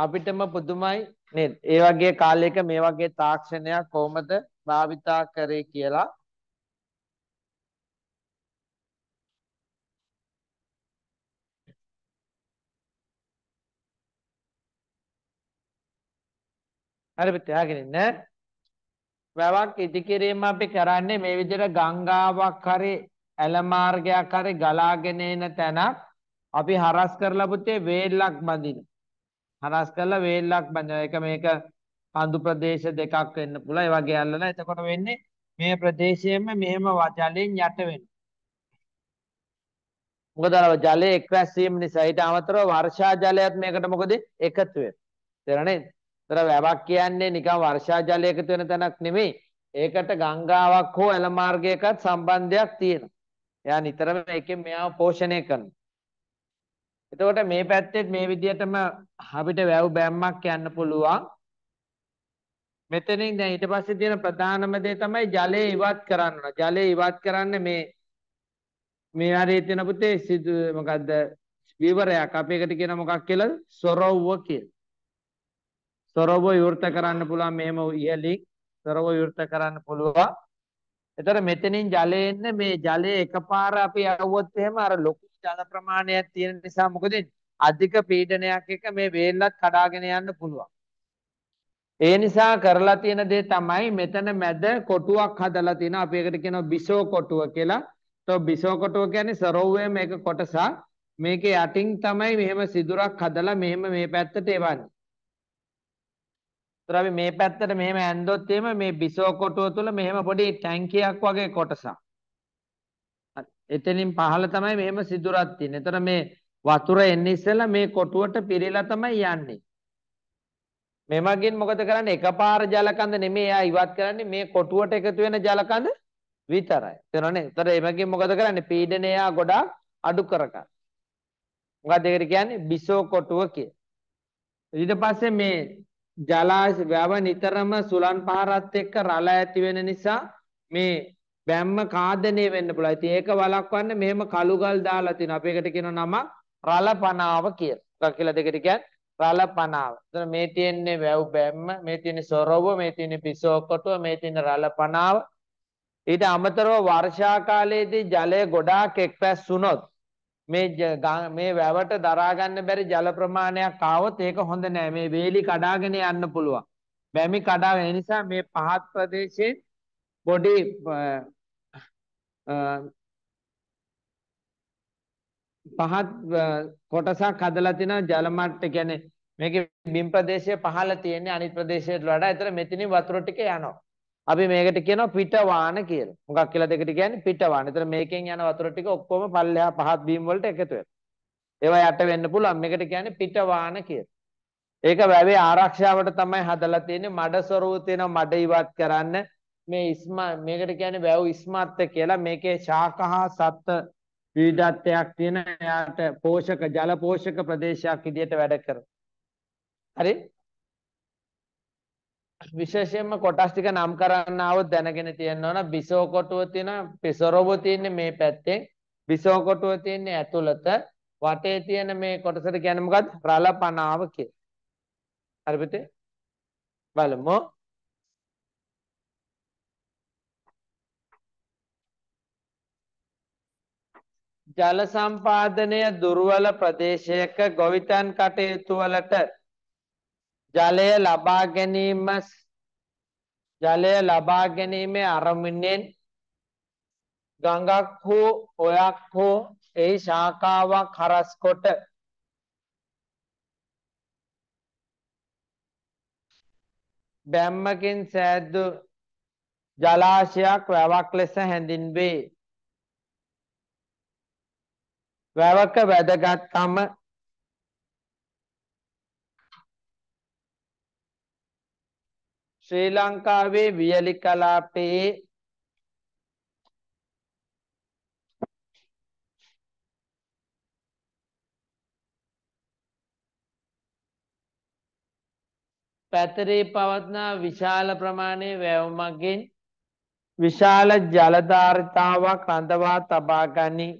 අපිටම පුදුමයි නේද? ඒ වගේ කාලයක මේ වගේ තාක්ෂණයක් කොහොමද භාවිතා කරේ කියලා හරි පිටහගෙන ඉන්න. වැවක් ඉදිකිරීම අපි කරන්නේ මේ විදිහට ගංගාවක් හරි ඇල මාර්ගයක් හරි ගලාගෙන එන තැනක් අපි හරස් කරලා පුතේ වේල්ලක් බඳින. හරස් කරලා වේල්ලක් බඳින. ඒක මේක අඳු ප්‍රදේශ දෙකක් වෙන්න පුළුවන්. ඒ වගේ අල්ලලා එතකොට වෙන්නේ මේ ප්‍රදේශයෙන්ම මෙහෙම ජලයෙන් යට වෙනවා. මොකද අර ජලයේ එක්රැස් වීම නිසා ඊට අමතරව වර්ෂා ජලයත් මේකට මොකද එකතු වෙනවා. තේරෙන නේද? ඒතර වැවක් කියන්නේ නිකන් වර්ෂා ජලය එකතු වෙන තැනක් නෙමෙයි. ඒකට ගංගාවක් හෝ ඇල මාර්ගයකත් සම්බන්ධයක් තියෙනවා. එයා නිතරම එකෙන් මෙයාව පෝෂණය කරනවා. එතකොට මේ පැත්තෙත් මේ විදිහටම අපිට වැව් බැම්මක් යන්න පුළුවන්. මෙතනින් දැන් ඊට පස්සේ තියෙන ප්‍රධානම දේ තමයි ජලය ඉවත් කරන්න ඕන. ජලය ඉවත් කරන්න මේ මේ ආරේ තියෙන පුතේ සිදු මොකද්ද විවරයක් අපි එකට කියන මොකක් කියලාද? සොරව්ව කියලා. සොරව්ව විවෘත කරන්න පුළුවන් මෙහෙම ඉහළින් සොරව්ව විවෘත කරන්න පුළුවන්. එතකොට මෙතනින් ජලය එන්නේ මේ ජලය එකපාර අපි යවුවොත් එහෙම අර ලොකු ජල ප්‍රමාණයක් තියෙන නිසා මොකද අධික පීඩනයක් එක මේ වේල්ලත් කඩාගෙන යන්න පුළුවන්. ඒ නිසා කරලා තියෙන දේ තමයි මෙතන මැද කොටුවක් හදලා තියෙන අපි ඒකට කියනවා බිසෝ කොටුව කියලා. તો බිසෝ කොටුව කියන්නේ සරෝවයේ මේක කොටසක්. මේක යටින් තමයි මෙහෙම සිදුරක් හදලා මෙහෙම මේ පැත්තට එවන්නේ. ඒතර අපි මේ පැත්තට මෙහෙම ඇන්දොත් එහෙම මේ බිසෝ කොටුව තුල මෙහෙම පොඩි ටැංකියක් වගේ කොටසක්. එතනින් පහළ තමයි මෙහෙම සිදුරක් තියෙන්නේ. ඒතර මේ වතුර එන්නේ ඉස්සෙල්ලා මේ කොටුවට පිරීලා තමයි යන්නේ. මෙමගින් මොකද කරන්නේ? එකපාර ජලකඳ නෙමෙයි එයා ඉවත් කරන්නේ මේ කොටුවට එකතු වෙන ජලකඳ විතරයි. තේරෙනවනේ? ඒතර එමගින් මොකද කරන්නේ? පීඩනය ගොඩාක් අඩු කරගන්න. මොකක්ද ඒකට කියන්නේ? බිසෝ කොටුව කිය. ඊට පස්සේ මේ ජලාශ වැව නිතරම සුලන් පහරත් එක්ක රළ ඇති වෙන නිසා මේ බැම්ම කාදනය වෙන්න පුළුවන්. ඉතින් ඒක වළක්වන්න මෙහෙම කළු ගල් දාලා තිනවා. අපි ඒකට කියන නම රළ පනාව කියලා. මොකක් කියලා දෙකට කියන්නේ? රලපනාව. එතන මේ තියෙන්නේ වැව් බැම්ම, මේ තියෙන්නේ සොරව, මේ තියෙන්නේ පිසෝකොටුව, මේ තියෙන්නේ රලපනාව. ඊට අමතරව වර්ෂා කාලයේදී ජලය ගොඩාක් එක්පැස් වුණොත් මේ මේ වැවට දරා ගන්න බැරි ජල ප්‍රමාණයක් ආවොත් ඒක හොඳ නෑ. මේ වේලි කඩාගෙන යන්න පුළුවන්. බැමි කඩාගෙන ඒ නිසා මේ පහත් ප්‍රදේශයේ පොඩි පහත් කොටසක් හදලා තිනා ජල මට්ට කියන්නේ මේකේ බිම් ප්‍රදේශය පහළ තියෙන්නේ අනිත් ප්‍රදේශයට වඩා. ඒතර මෙතනින් වතුර ටික යනවා. අපි මේකට කියනවා පිටවාන කියලා. මොකක් කියලා දෙකට කියන්නේ පිටවාන. ඒතර මේකෙන් යන වතුර ටික ඔක්කොම පල්ලෙහා පහත් බිම් වලට එකතු වෙනවා. ඒවා යට වෙන්න පුළුවන්. මේකට කියන්නේ පිටවාන කියලා. ඒක වැවේ ආරක්ෂාවට තමයි හදලා තියෙන්නේ. මඩ ස්වරූප තියෙනවා මඩ ඉවත් කරන්න. මේ ඉස්මා මේකට කියන්නේ වැව් ඉස්මත්ත කියලා. මේකේ ශාකහා සත්ත්ව විවිධත්වයක් තියෙන එයාට පෝෂක ජල පෝෂක ප්‍රදේශයක් විදිහට වැඩ කරන. හරි? විශේෂයෙන්ම කොටස් ටික නම් කරන්න આવොත් දැනගෙන තියෙන්න ඕන බිසෝ කොටුව තියෙන පිසරොබ තියෙන්නේ මේ පැත්තේ බිසෝ කොටුව තියෙන්නේ ඇතුළත වටේ තියෙන මේ කොටසට කියන්නේ මොකද්ද රළ පනාව කියලා. හරි පුතේ? බලමු. ජල සම්පාදනය දුර්වල ප්‍රදේශයක ගොවිතැන් කටයුතු වලට ජලය ලබා ගැනීම ජලය ලබා ගැනීමේ අරමුණෙන් ගඟක් හෝ ඔයක් හෝ ඒ ශාඛාවක් හරස් කොට බැම්මකින් සෑදු ජලාශයක් වැවක් ලෙස හැඳින්වේ වැවක වැදගත්කම ශ්‍රී ලංකාවේ වියලි කලාපයේ පැතරේ පවත්නා විශාල ප්‍රමාණයේ වැවමගෙන් විශාල ජලධාරිතාවක් රඳවා තබා ගනී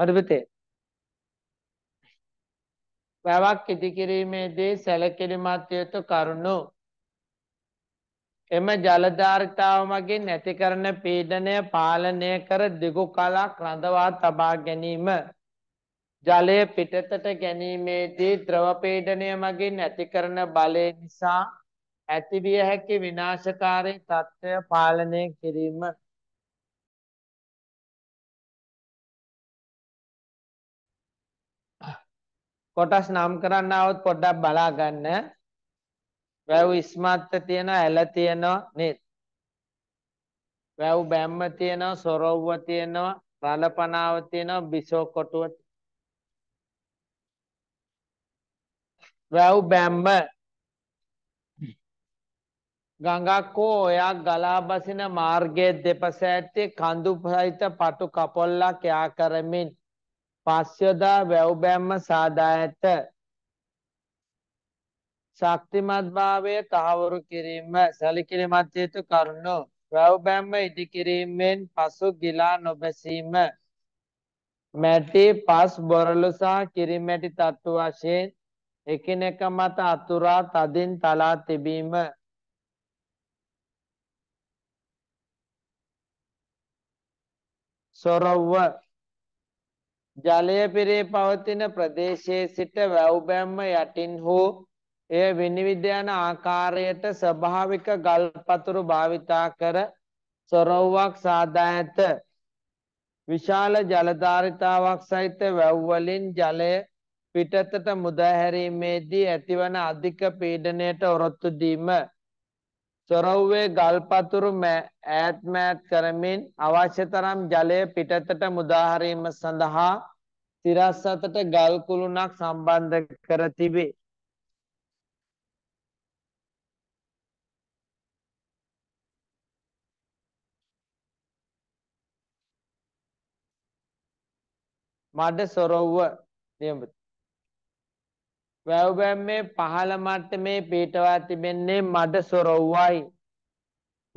අර්බුදේ වැවක් ඉදිකිරීමේදී සැලකිලිමත් යුතු කරුණු එම ජලධාරිතාව මගින් නැති කරන පීඩනය පාලනය කර දිගු කලක් රඳවා තබා ගැනීම ජලය පිටතට ගැනීමේදී ද්‍රව පීඩනය මගින් නැති කරන බලය නිසා ඇතිවිය හැකි විනාශකාරී තත්ත්වය පාලනය කිරීම කොටස් නම් කරන්න આવොත් පොඩ්ඩක් බලා ගන්න. වැව් ඉස්මත්ත තියෙනවා, ඇල තියෙනවා නේද? වැව් බැම්ම තියෙනවා, සොරව්ව තියෙනවා, රළපනාව තියෙනවා, බිසෝ කොටුව. වැව් බැම්ම ගඟක් හෝ ඔයක් ගලා බසින මාර්ගයේ දෙපස ඇත්තේ කඳු සහිත පටු කපොල්ලක් යා කරමින් පස්යදා වැව් බැම්ම සාදා ඇත. ශක්තිමත් භාවය තහවුරු කිරීම සැලකිලිමත් යුතු කරුණු වැව් බැම්ම ඉදි කිරීමෙන් පසු ගිලා නොබැසීම මැටි පස් බොරළු සහ කිරිමැටි තට්ටු වශයෙන් එකිනෙක මත අතුරා තදින් තලා තිබීම සොරව්ව ජලය පිරේ පවතින ප්‍රදේශයේ සිට වැව් බැම්ම යටින් හෝ එය විනිවිද යන ආකාරයට ස්වභාවික ගල් පතුරු භාවිතා කර සොරවුවක් සාදා ඇත. විශාල ජල ධාරිතාවක් සහිත වැව් වලින් ජලය පිටතට මුදා හැරීමේදී ඇතිවන අධික පීඩණයට ඔරොත්තු දීම සොරව්වේ ගල්පතුරු ඈත් මෑත් කරමින් අවශ්‍ය තරම් ජලය පිටතට මුදා හැරීම සඳහා තිරස් අතට ගල් කුළුණක් සම්බන්ධ කර තිබේ. මඩ සොරව්ව නියමිත වැව් බැම්මේ පහළ මට්ටමේ පීඨවා තිබෙන්නේ මඩ සොරව්වයි.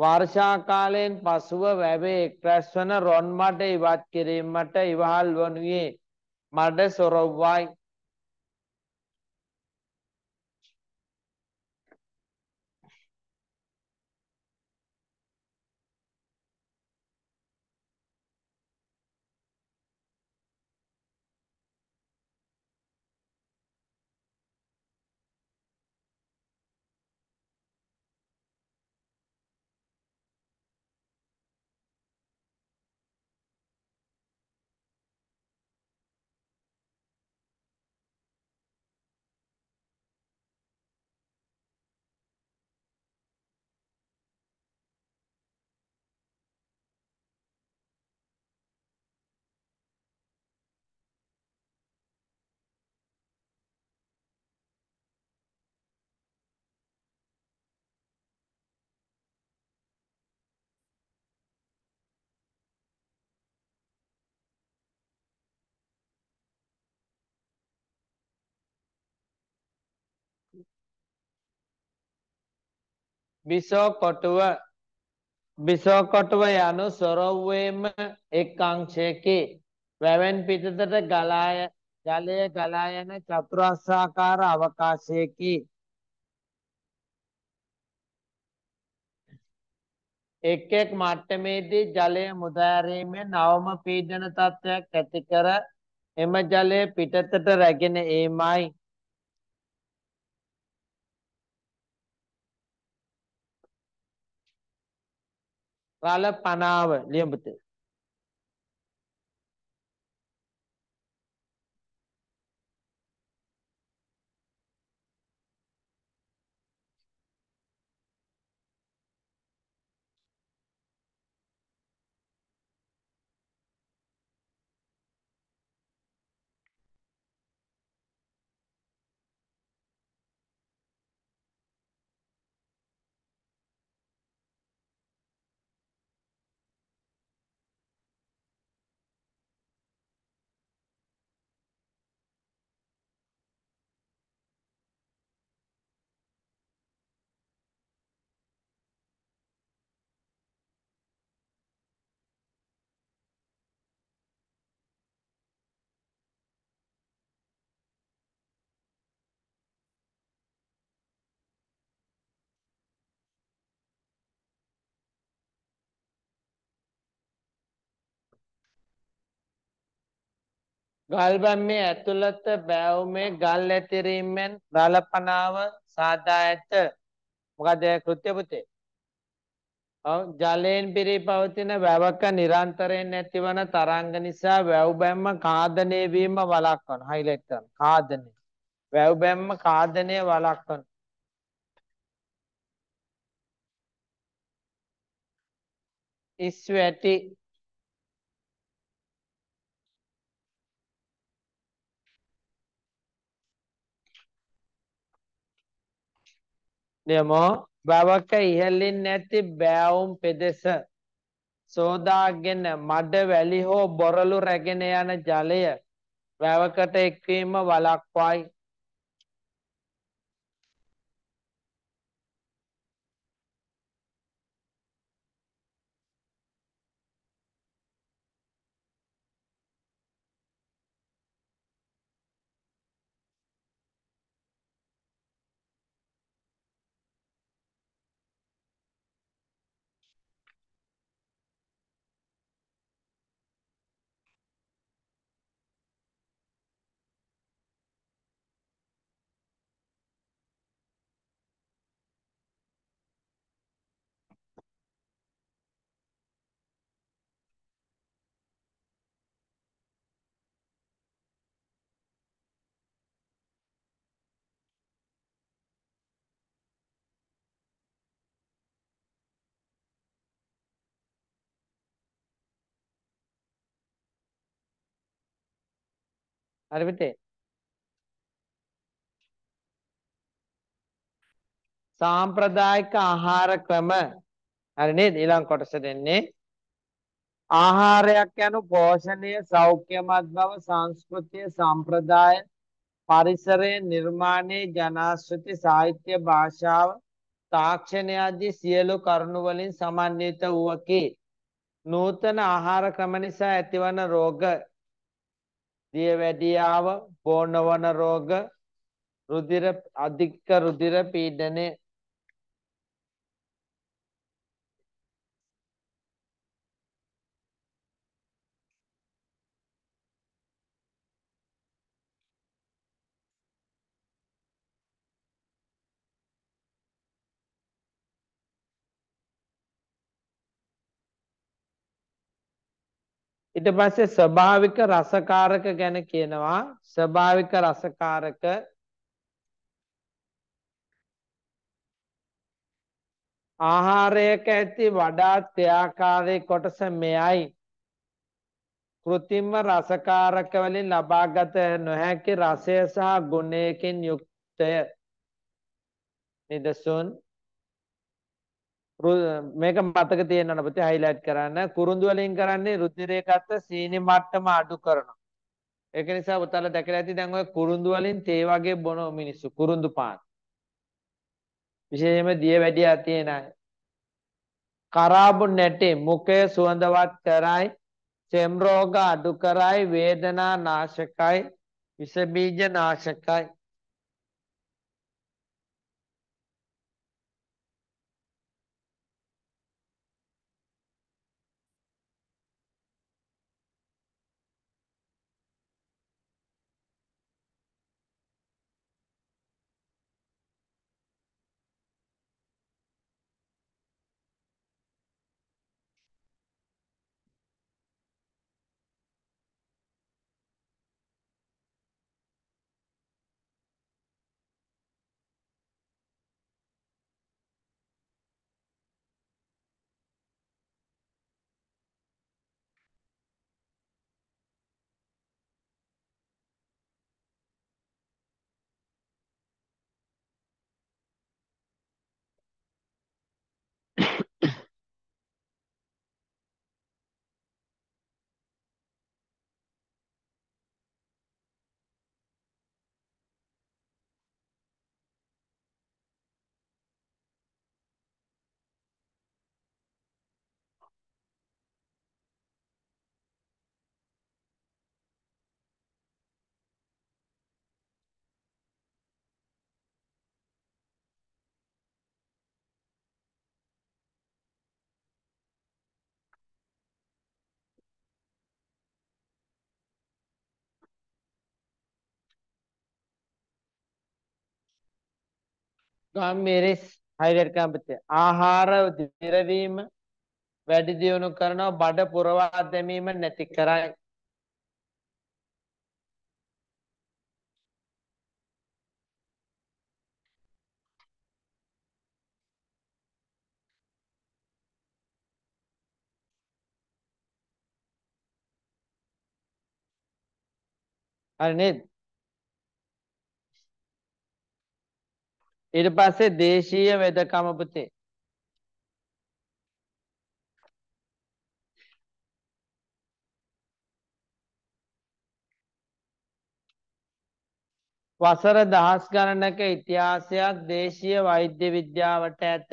වර්ෂා කාලයෙන් පසුව වැවේ එක්රැස්වන රොන් මඩ ඉවත් කිරීමට ඉවහල් වනුයේ මඩ සොරව්වයි. බිසෝ කොටුව බිසෝ කොටුව යනු සොරව්වේම එක් අංශයකි. වැවෙන් පිටතට ගලාය ජලය ගලා යන චතුරස්‍රාකාර අවකාශයකි. එක් එක් මට්ටමේදී ජලය මුදාරීමේ නවම පීඩන තත්ත්වයක් ඇති කර එම ජලය පිටතට රැගෙන ඒමයි. රළ පනාව ලියඹුත ගල්බම්මේ ඇතුළත බෑවුමේ ගල් ඇතිරීමෙන් රළපනාව සාදා ඇත. මොකද කෘත්‍ය පුතේ? ඔව් ජලයෙන් පිරී පවතින වැවක නිරන්තරයෙන් ඇතිවන තරංග නිසා වැව් බැම්ම කාදනය වීම වළක්වන. හයිලයිට් කරන්න. කාදනය. වැව් බැම්ම කාදනය වළක්වන. ඉස් වැටි යමෝ බවක ඉහළින් නැති බෑවුම් පෙදෙස සෝදාගෙන මඩ වැලි හෝ බොරළු රැගෙන යන ජලය වැවකට එක්වීම වලක්වයි හරි පුතේ සාම්ප්‍රදායික ආහාර ක්‍රම හරි නේද ඊළඟ කොටසට එන්නේ ආහාරයක් යනු පෝෂණය සෞඛ්‍යමත් බව සංස්කෘතිය සම්ප්‍රදාය පරිසරය නිර්මාණයේ ජනාශ්‍රිත සාහිත්‍ය භාෂාව තාක්ෂණය ආදී සියලු කරුණු වලින් සමන්විත වූවකි නූතන ආහාර ක්‍රම නිසා ඇතිවන රෝග දියවැඩියාව, බෝනවන රෝග, රුධිර අධික රුධිර පීඩනය ඊට පස්සේ ස්වභාවික රසකාරක ගැන කියනවා ස්වභාවික රසකාරක ආහාරයක ඇති වඩාත් ක්‍රියාකාරී කොටස මෙයයි કૃතිම රසකාරක වලින් ලබාගත නොහැකි රසය සහ ගුණයකින් යුක්තය නිදසුන් මේක මතක තියෙන්න ඕන පුතේ highlight කරන්න. කුරුඳු වලින් කරන්නේ රුධිර රේඛත්ව සීනි මට්ටම අඩු කරනවා. ඒක නිසා ඔයාලා දැකලා ඇති දැන් ඔය කුරුඳු වලින් තේ වගේ බොන මිනිස්සු කුරුඳු පාන. විශේෂයෙන්ම දිය වැඩි ඇතින අය. කරාබු නැටි මුඛය සුවඳවත් කරයි, සෙම් රෝග අඩු කරයි, වේදනා නාශකයි, විස බීජ නාශකයි. ගාම්මේරස් හයිලයිට් කැම්පතේ ආහාර දිරවීම වැඩි දියුණු කරනවා බඩ පුරවා දැමීම නැති කරයි. හරි නේද? ඊට පස්සේ දේශීය වෙදකම පුතේ වසර දහස් ගණනක ඉතිහාසයක් දේශීය වෛද්‍ය විද්‍යාවට ඇත.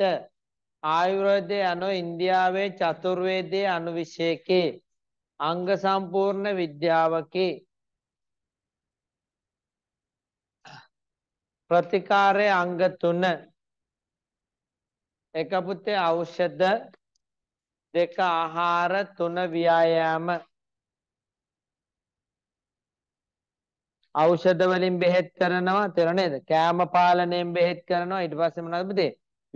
ආයුර්වේදය අනු ඉන්දියාවේ චතුර්වේදයේ අනුවිශයකේ අංග සම්පූර්ණ විද්‍යාවකි. ප්‍රතිකාරයේ අංග 3 එක පුතේ ඖෂධ දෙක ආහාර තුන ව්‍යායාම ඖෂධ වලින් බෙහෙත් කරනවා තේරුණා නේද කෑම පාලනයෙන් බෙහෙත් කරනවා ඊට පස්සේ මොනවද පුතේ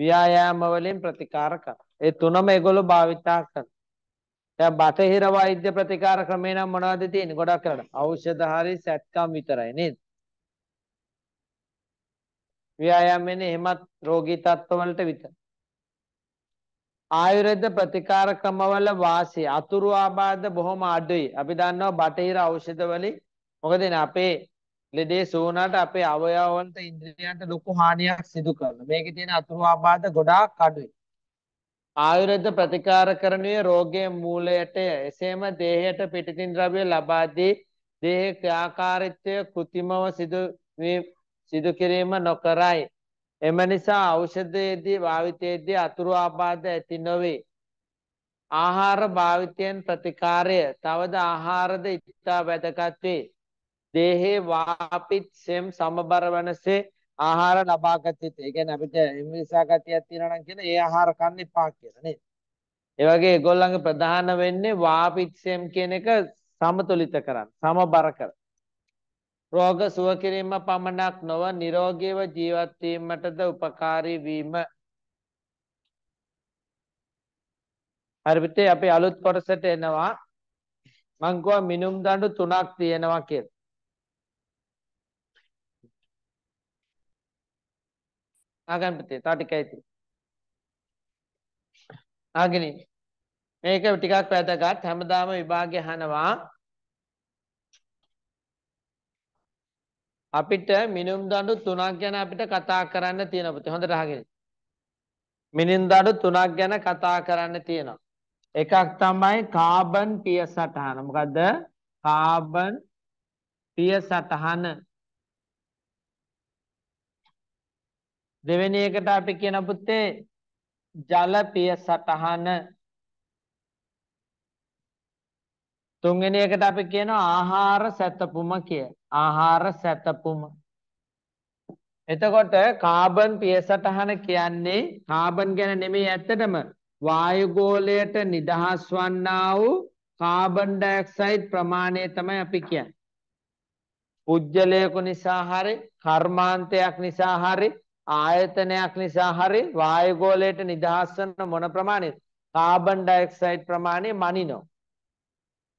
ව්‍යායාම වලින් ප්‍රතිකාර කරනවා ඒ තුනම ඒගොල්ලෝ භාවිතා කරනවා දැන් බටහිර වෛද්‍ය ප්‍රතිකාර ක්‍රමේ නම් මොනවද තියෙන්නේ ගොඩක් කරලා ඖෂධ හරි සැත්කම් විතරයි නේද ව්‍යායාම වෙන්නේ එහෙමත් රෝගී තත්ත්වවලට විතර. ආයුර්වේද ප්‍රතිකාර ක්‍රමවල වාසි අතුරු ආබාධ බොහොම අඩුයි. අපි දන්නවා බටහිර ඖෂධ වලින් මොකද අපේ ලෙඩේ සෝනාට අපේ අවයවවලට ඉන්ද්‍රියයන්ට ලොකු හානියක් සිදු කරනවා. මේකේ තියෙන අතුරු ආබාධ ගොඩාක් අඩුයි. ආයුර්වේද ප්‍රතිකාර කරණයේ රෝගයේ මූලයට එසේම දේහයට පිටින් ද්‍රව්‍ය ලබා දී දේහ ක්‍රියාකාරීත්වය કૃතිමව සිදු සිදු කිරීම නොකරයි. එම නිසා ඖෂධයේදී භාවිතයේදී අතුරු ආබාධ ඇති නොවේ. ආහාර භාවිතයෙන් ප්‍රතිකාරය තවද ආහාරද ඉතා වැදගත් වේ. දේහේ වාපිත් සෙම් සමබර වනසේ ආහාර ලබාගත යුතුයි. ඒ කියන්නේ අපිට හිමිසා ගතියක් තියෙනවා නම් කියන ඒ ආහාර කන්න එපා කියලා නේද? ඒ වගේ ඒගොල්ලන්ගේ ප්‍රධාන වෙන්නේ වාපිත් සෙම් කියන එක සමතුලිත කරන්න, සමබර කරන්න. රෝග සුව කිරීම පමණක් නොව නිරෝගීව ජීවත් වීමටද උපකාරී වීම. හරිපිටේ අපි අලුත් කොටසට එනවා. මං කිව්වා මිනුම් දඬු තුනක් තියෙනවා කියලා. ආගන්පතේ තා ටිකයි තියෙන්නේ. ආගිනි මේක ටිකක් වැදගත් හැමදාම විභාගය අහනවා. අපිට මිනුම් දඬු තුනක් ගැන අපිට කතා කරන්න තියෙනවා පුතේ. හොඳට අහගෙන. මිනුම් දඬු තුනක් ගැන කතා කරන්න තියෙනවා. එකක් තමයි කාබන් පිය සටහන. මොකද්ද? කාබන් පිය සටහන. දෙවෙනි එකට අපි කියන පුතේ ජල පිය සටහන. තුන්වෙනි එකට අපි කියනවා ආහාර සැතපුම කියලා. ආහාර සැතපුම එතකොට කාබන් පියසටහන කියන්නේ කාබන් ගැන නෙමෙයි ඇත්තටම වායු ගෝලයට නිදහස් වන්නා වූ කාබන් ඩයොක්සයිඩ් ප්‍රමාණය තමයි අපි කියන්නේ. උජ්ජලයක නිසා හරි කර්මාන්තයක් නිසා හරි ආයතනයක් නිසා හරි වායු ගෝලයට නිදහස් වන මොන ප්‍රමාණයද? කාබන් ඩයොක්සයිඩ් ප්‍රමාණය මනිනවා.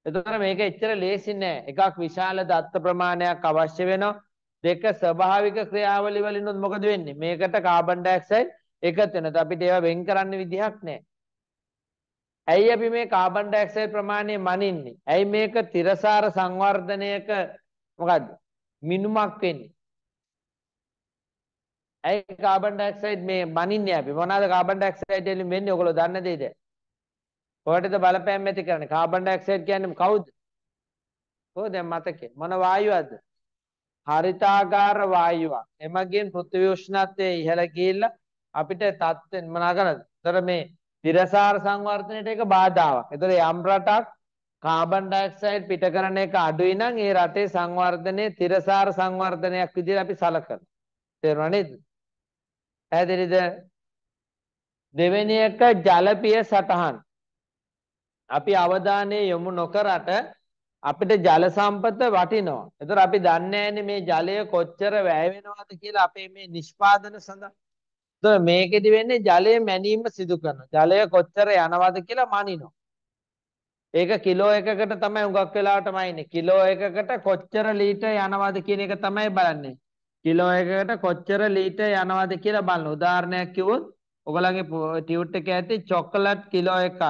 එතකොට මේක එච්චර ලේසි නෑ. එකක් විශාල දත්ත ප්‍රමාණයක් අවශ්‍ය වෙනවා. දෙක ස්වභාවික ක්‍රියාවලි වලින් උත් මොකද වෙන්නේ? මේකට කාබන් ඩයොක්සයිඩ් එකතු වෙනවා. අපිට ඒවා වෙන් කරන්න විදිහක් නෑ. ඇයි අපි මේ කාබන් ඩයොක්සයිඩ් ප්‍රමාණය මනින්නේ? ඇයි මේක තිරසාර සංවර්ධනයක මොකද්ද? මිනුමක් වෙන්නේ. ඇයි කාබන් ඩයොක්සයිඩ් මේ මනින්නේ අපි? මොනවාද කාබන් ඩයොක්සයිඩ් වලින් වෙන්නේ? ඔයගොල්ලෝ දන්න දෙයිද? කොහටද බලපෑම් ඇති කරන්නේ? කාබන් ඩයොක්සයිඩ් කියන්නේ කවුද? කොහොද දැන් මතකේ? මොන වායුවක්ද? හරිතාකාර වායුවක්. එමගින් පෘථිවි උෂ්ණත්වය ඉහළ ගිහිල්ලා අපිට තත්ත්වෙන් මොනාකරද? ඒතර මේ තිරසාර සංවර්ධනයට ඒක බාධාවක්. ඒතර යම් රටක් කාබන් ඩයොක්සයිඩ් පිට කරන එක අඩුයි නම් ඒ රටේ සංවර්ධනයේ තිරසාර සංවර්ධනයක් විදිහට අපි සලකනවා. තේරුණා නේද? පැහැදිලිද? දෙවෙනි එක ජලපිය සටහන්. අපි අවධානය යොමු නොකරට අපිට ජල සම්පත වටිනවා. ඒතර අපි දන්නේ මේ ජලය කොච්චර වැය වෙනවද කියලා අපේ මේ නිෂ්පාදන සඳහා. ඒතර මේකෙදි වෙන්නේ ජලය මැනීම සිදු කරනවා. ජලය කොච්චර යනවද කියලා මනිනවා. ඒක කිලෝ එකකට තමයි හුඟක් වෙලාවටම ඉන්නේ. කිලෝ එකකට කොච්චර ලීටර් යනවද කියන එක තමයි බලන්නේ. කිලෝ එකකට කොච්චර ලීටර් යනවද කියලා බලන උදාහරණයක් කිව්වොත් ඔයගලගේ ටියුට් එක ඇත්තේ චොකලට් කිලෝ එකක්.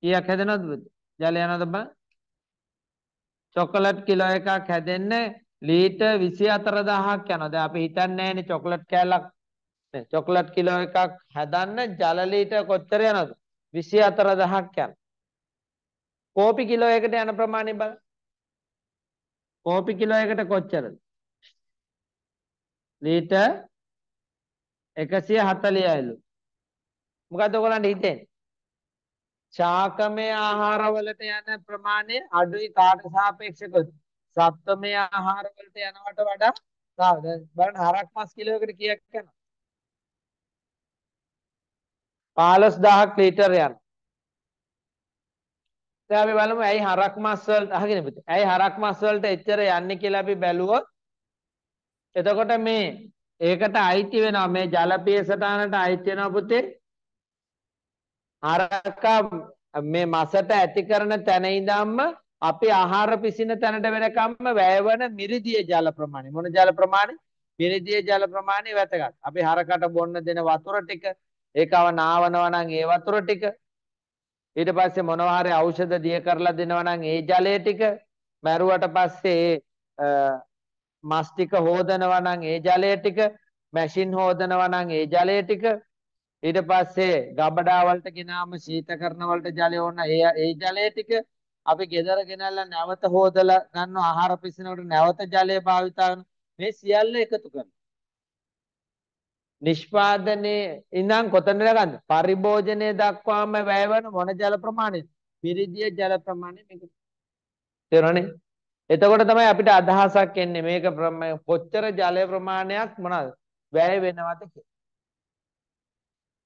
කීයක් හැදෙනවද පුතේ? ජලය යනවද බං? චොකලට් කිලෝ එකක් හැදෙන්න ලීටර් 24000ක් යනවා. දැන් අපි හිතන්නේ නෑනේ චොකලට් කෑල්ලක් නේ චොකලට් කිලෝ එකක් හදන්න ජල ලීටර් කොච්චර යනවද? 24000ක් යනවා. කෝපි කිලෝ එකට යන ප්‍රමාණය බලන්න. කෝපි කිලෝ එකට කොච්චරද? ලීටර් 140යිලු. මොකද ඔයගලන්ට හිතෙන්නේ? ශාකමය ආහාරවලට යන ප්‍රමාණය අඩුයි කාට සාපේක්ෂව සත්වමය ආහාරවලට යනවට වඩා සාද බලන්න හරක් මස් කිලෝයකට කීයක් යනවා 15000ක් ලීටර් යනවා දැන් අපි බලමු ඇයි හරක් මස් වලට අහගෙන පුතේ ඇයි හරක් මස් වලට එච්චර යන්නේ කියලා අපි බැලුවොත් එතකොට මේ ඒකට අයිති වෙනවා මේ ජල පියසටානට අයිති වෙනවා පුතේ හරක මේ මසට ඇති කරන තැන ඉඳන්ම අපේ ආහාර පිසින තැනට වෙනකම්ම වැයවන මිරිදිය ජල ප්‍රමාණය මොන ජල ප්‍රමාණය මිරිදිය ජල ප්‍රමාණය වැදගත්. අපි හරකට බොන්න දෙන වතුර ටික ඒකව නාවනවා නම් ඒ වතුර ටික ඊට පස්සේ මොනවා හරි ඖෂධ දිය කරලා දෙනවා නම් ඒ ජලය ටික මැරුවට පස්සේ මස් ටික හොදනවා නම් ඒ ජලය ටික මැෂින් හොදනවා නම් ඒ ජලය ටික ඊට පස්සේ ගබඩා වලට ගෙනාම සීත කරන වලට ජලය ඕන ඒ ඒ ජලය ටික අපි ගෙදර ගෙනල්ලා නැවත හොදලා ගන්න ආහාර පිසිනකට නැවත ජලය භාවිත මේ සියල්ල එකතු කරනවා නිෂ්පාදනයේ ඉඳන් කොතනද ගන්න පරිභෝජනයේ දක්වාම වැයවන මොන ජල ප්‍රමාණයද පිරිදිය ජල ප්‍රමාණය මේක තේරෙන්නේ එතකොට තමයි අපිට අදහසක් එන්නේ මේක කොච්චර ජල ප්‍රමාණයක් මොනවාද වැය වෙනවද කියලා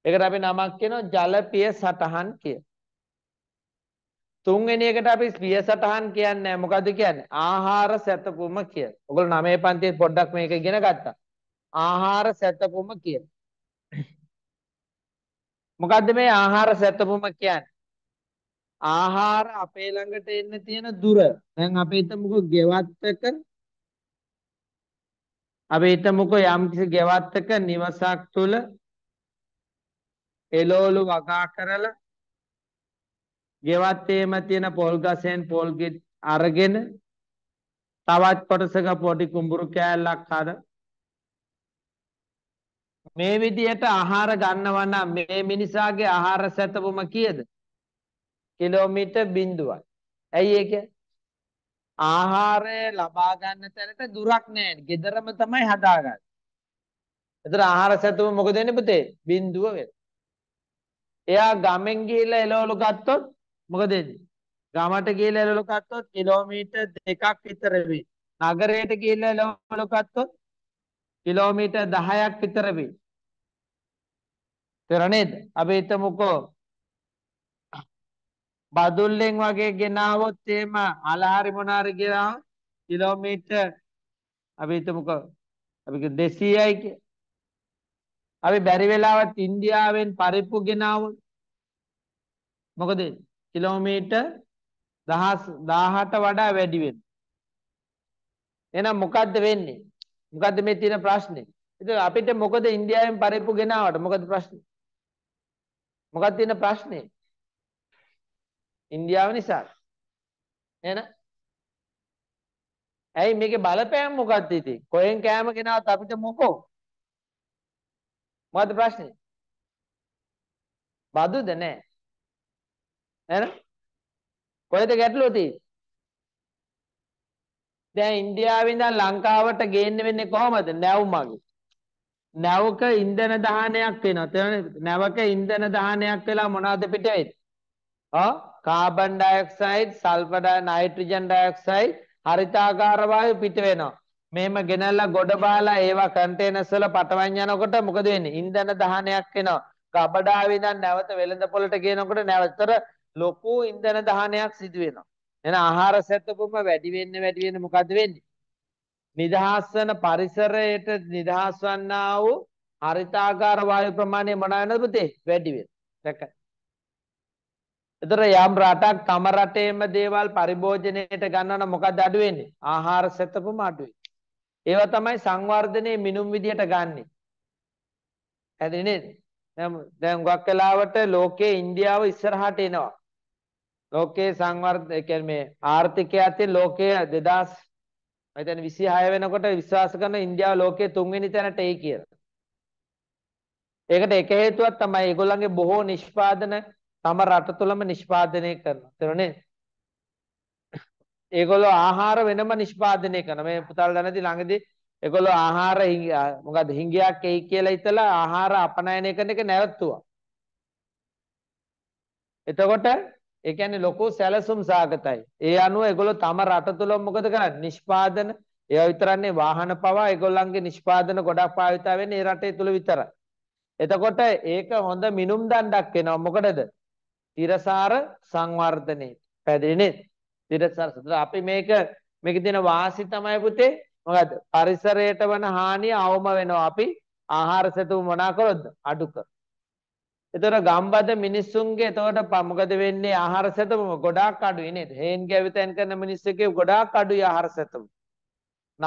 ඒකට අපි නමක් කියනවා ජලපිය සටහන් කිය. තුන්වෙනි එකට අපි පිය සටහන් කියන්නේ මොකද්ද කියන්නේ? ආහාර සැතපුම කිය. ඔයගොල්ලෝ නවයේ පන්තියේ පොඩ්ඩක් මේක ඉගෙන ගත්තා. ආහාර සැතපුම කිය. මොකද්ද මේ ආහාර සැතපුම කියන්නේ? ආහාර අපේ ළඟට එන්න තියෙන දුර. දැන් අපි හිතමුකෝ ගෙවත්තක අපි හිතමුකෝ යම්කිසි ගෙවත්තක නිවසක් තුල එළවලු වගා කරලා ගෙවත්තේම තියෙන පොල් ගසෙන් පොල් අරගෙන තවත් කොටසක පොඩි කුඹුරු කෑල්ලක් අර මේ විදියට ආහාර ගන්නවා නම් මේ මිනිසාගේ ආහාර සැතපුම කීයද? කිලෝමීටර් 0යි. ඇයි ඒක? ආහාරය ලබා ගන්න තැනට දුරක් නැහැ. ගෙදරම තමයි හදාගන්නේ. ඒතර ආහාර සැතපුම මොකද වෙන්නේ පුතේ? 0 වෙනවා. එයා ගමෙන් ගිහිල්ලා එළවලු ගත්තොත් මොකද වෙන්නේ? ගමට ගිහිල්ලා එළවලු ගත්තොත් කිලෝමීටර් දෙකක් විතර වෙයි. නගරයට ගිහිල්ලා එළවලු ගත්තොත් කිලෝමීටර් 10ක් විතර වෙයි. තේර නේද? අපි හිතමුකෝ බදුල්ලෙන් වගේ ගෙනාවොත් එහෙම අලහරි මොනාරි ගෙනාව කිලෝමීටර් අපි හිතමුකෝ අපි 200යි අපි බැරි වෙලාවත් ඉන්දියාවෙන් පරිප්පු ගෙනාවොත් මොකද කිලෝමීටර් 10 18 වඩා වැඩි වෙනවා. එහෙනම් මොකද්ද වෙන්නේ? මොකද්ද මේ තියෙන ප්‍රශ්නේ? ඉතින් අපිට මොකද ඉන්දියාවෙන් පරිප්පු ගෙනාවට මොකද ප්‍රශ්නේ? මොකක්ද තියෙන ප්‍රශ්නේ? ඉන්දියාව නිසා. එහෙනම් ඇයි මේකේ බලපෑම මොකක්ද ඉතින්? කොහෙන් කෑම ගෙනාවත් අපිට මොකෝ? මොකද්ද ප්‍රශ්නේ? බදුද නැහැ. නේද? කොහෙද ගැටලුව තියෙන්නේ? දැන් ඉන්දියාවේ ඉඳන් ලංකාවට ගේන්න වෙන්නේ කොහමද? නැව් මගින්. නැවක ඉන්ධන දහනයක් වෙනවා. තේරෙනවද? නැවක ඉන්ධන දහනයක් වෙලා මොනවද පිට වෙන්නේ? ආ carbon dioxide, sulphur dioxide, nitrogen dioxide, හරිතාකාර වායු පිට වෙනවා. මේම ගෙනල්ලා ගොඩ බාලා ඒවා කන්ටේනර්ස් වල පටවන් යනකොට මොකද වෙන්නේ? ඉන්ධන දහනයක් එනවා. ගබඩාවේ ඉඳන් නැවත වෙළඳ පොළට ගේනකොට නැවතතර ලොකු ඉන්ධන දහනයක් සිදු වෙනවා. එහෙනම් ආහාර සැතපුම වැඩි වෙන්න වැඩි වෙන්න මොකද වෙන්නේ? නිදහස් වෙන පරිසරයට නිදහස් වන්නා වූ හරිතාකාර වායු ප්‍රමාණය මොන වෙනද පුතේ? වැඩි වෙනවා. එතකොට යම් රටක් තම රටේම දේවල් පරිභෝජනයට ගන්නවනම් මොකද අඩු වෙන්නේ? ආහාර සැතපුම අඩු වෙනවා. ඒවා තමයි සංවර්ධනයේ මිනුම් විදියට ගන්නෙ. හැදෙන්නේ නේද? දැන් ගොක් කාලාවට ලෝකයේ ඉන්දියාව ඉස්සරහට එනවා. ලෝකයේ සංවර්ධ ඒ කියන්නේ මේ ආර්ථිකය අතින් ලෝකයේ 2000 මම හිතන්නේ 26 වෙනකොට විශ්වාස කරන ඉන්දියාව ලෝකයේ තුන්වෙනි තැනට එයි කියලා. ඒකට එක හේතුවක් තමයි ඒගොල්ලන්ගේ බොහෝ නිෂ්පාදන තම රට තුළම නිෂ්පාදනය කරනවා. තේරුණේ? ඒගොල්ලෝ ආහාර වෙනම නිෂ්පාදනය කරන මේ පුතාල දැනදී ළඟදී ඒගොල්ලෝ ආහාර මොකද හිඟයක් එයි කියලා හිතලා ආහාර අපනයනය කරන එක නැවතුවා. එතකොට ඒ කියන්නේ ලොකු සැලසුම් සාගතයි. ඒ අනුව ඒගොල්ලෝ තම රට තුල මොකද කරන්නේ? නිෂ්පාදන ඒවා විතරන්නේ වාහන පවා ඒගොල්ලන්ගේ නිෂ්පාදන ගොඩක් භාවිතා වෙන්නේ ඒ රටේ තුල විතරයි. එතකොට ඒක හොඳ මිනුම් දණ්ඩක් වෙනවා. මොකටද? තිරසාර සංවර්ධනයේ පැදෙන්නේ. දිරසර සතර අපි මේක මේකේ තියෙන වාසි තමයි පුතේ මොකද්ද පරිසරයට වන හානිය අවම වෙනවා අපි ආහාර සතු මොනා කරොත්ද අඩු කර. එතකොට ගම්බද මිනිස්සුන්ගේ එතකොට මොකද වෙන්නේ ආහාර සතුම ගොඩාක් අඩුයි නේද? හේන් ගැවිතෙන් කරන මිනිස්සුගේ ගොඩාක් අඩුයි ආහාර සතුම.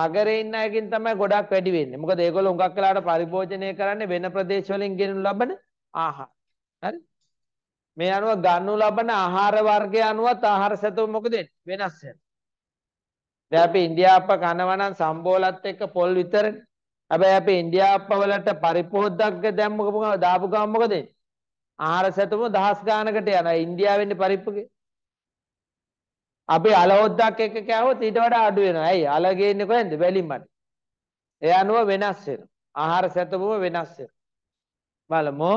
නගරේ ඉන්න අයකින් තමයි ගොඩක් වැඩි වෙන්නේ. මොකද ඒගොල්ලෝ හුඟක් වෙලාවට පරිභෝජනය කරන්නේ වෙන ප්‍රදේශ වලින් ගෙනු ලබන ආහාර. හරි? මේ අනුව ගන්නු ලබන ආහාර වර්ගය අනුවත් ආහාර සැතුව මොකද වෙනස් වෙනවා. දැන් අපි ඉන්දියාප්ප කනවා නම් සම්බෝලත් එක්ක පොල් විතරනේ. හැබැයි අපි ඉන්දියාප්ප වලට පරිපෝද්දක්ක දැම්මකම දාපු ගමන් මොකද වෙන්නේ? ආහාර සැතුව දහස් ගානකට යනවා. ඉන්දියාවෙන්නේ පරිප්පුගේ. අපි අලහොද්දක් එක්ක කෑවොත් ඊට වඩා අඩු වෙනවා. ඇයි? අල ගේන්නේ කොහෙන්ද? වැලිමඩ. ඒ අනුව වෙනස් වෙනවා. ආහාර සැතුවම වෙනස් වෙනවා. බලමු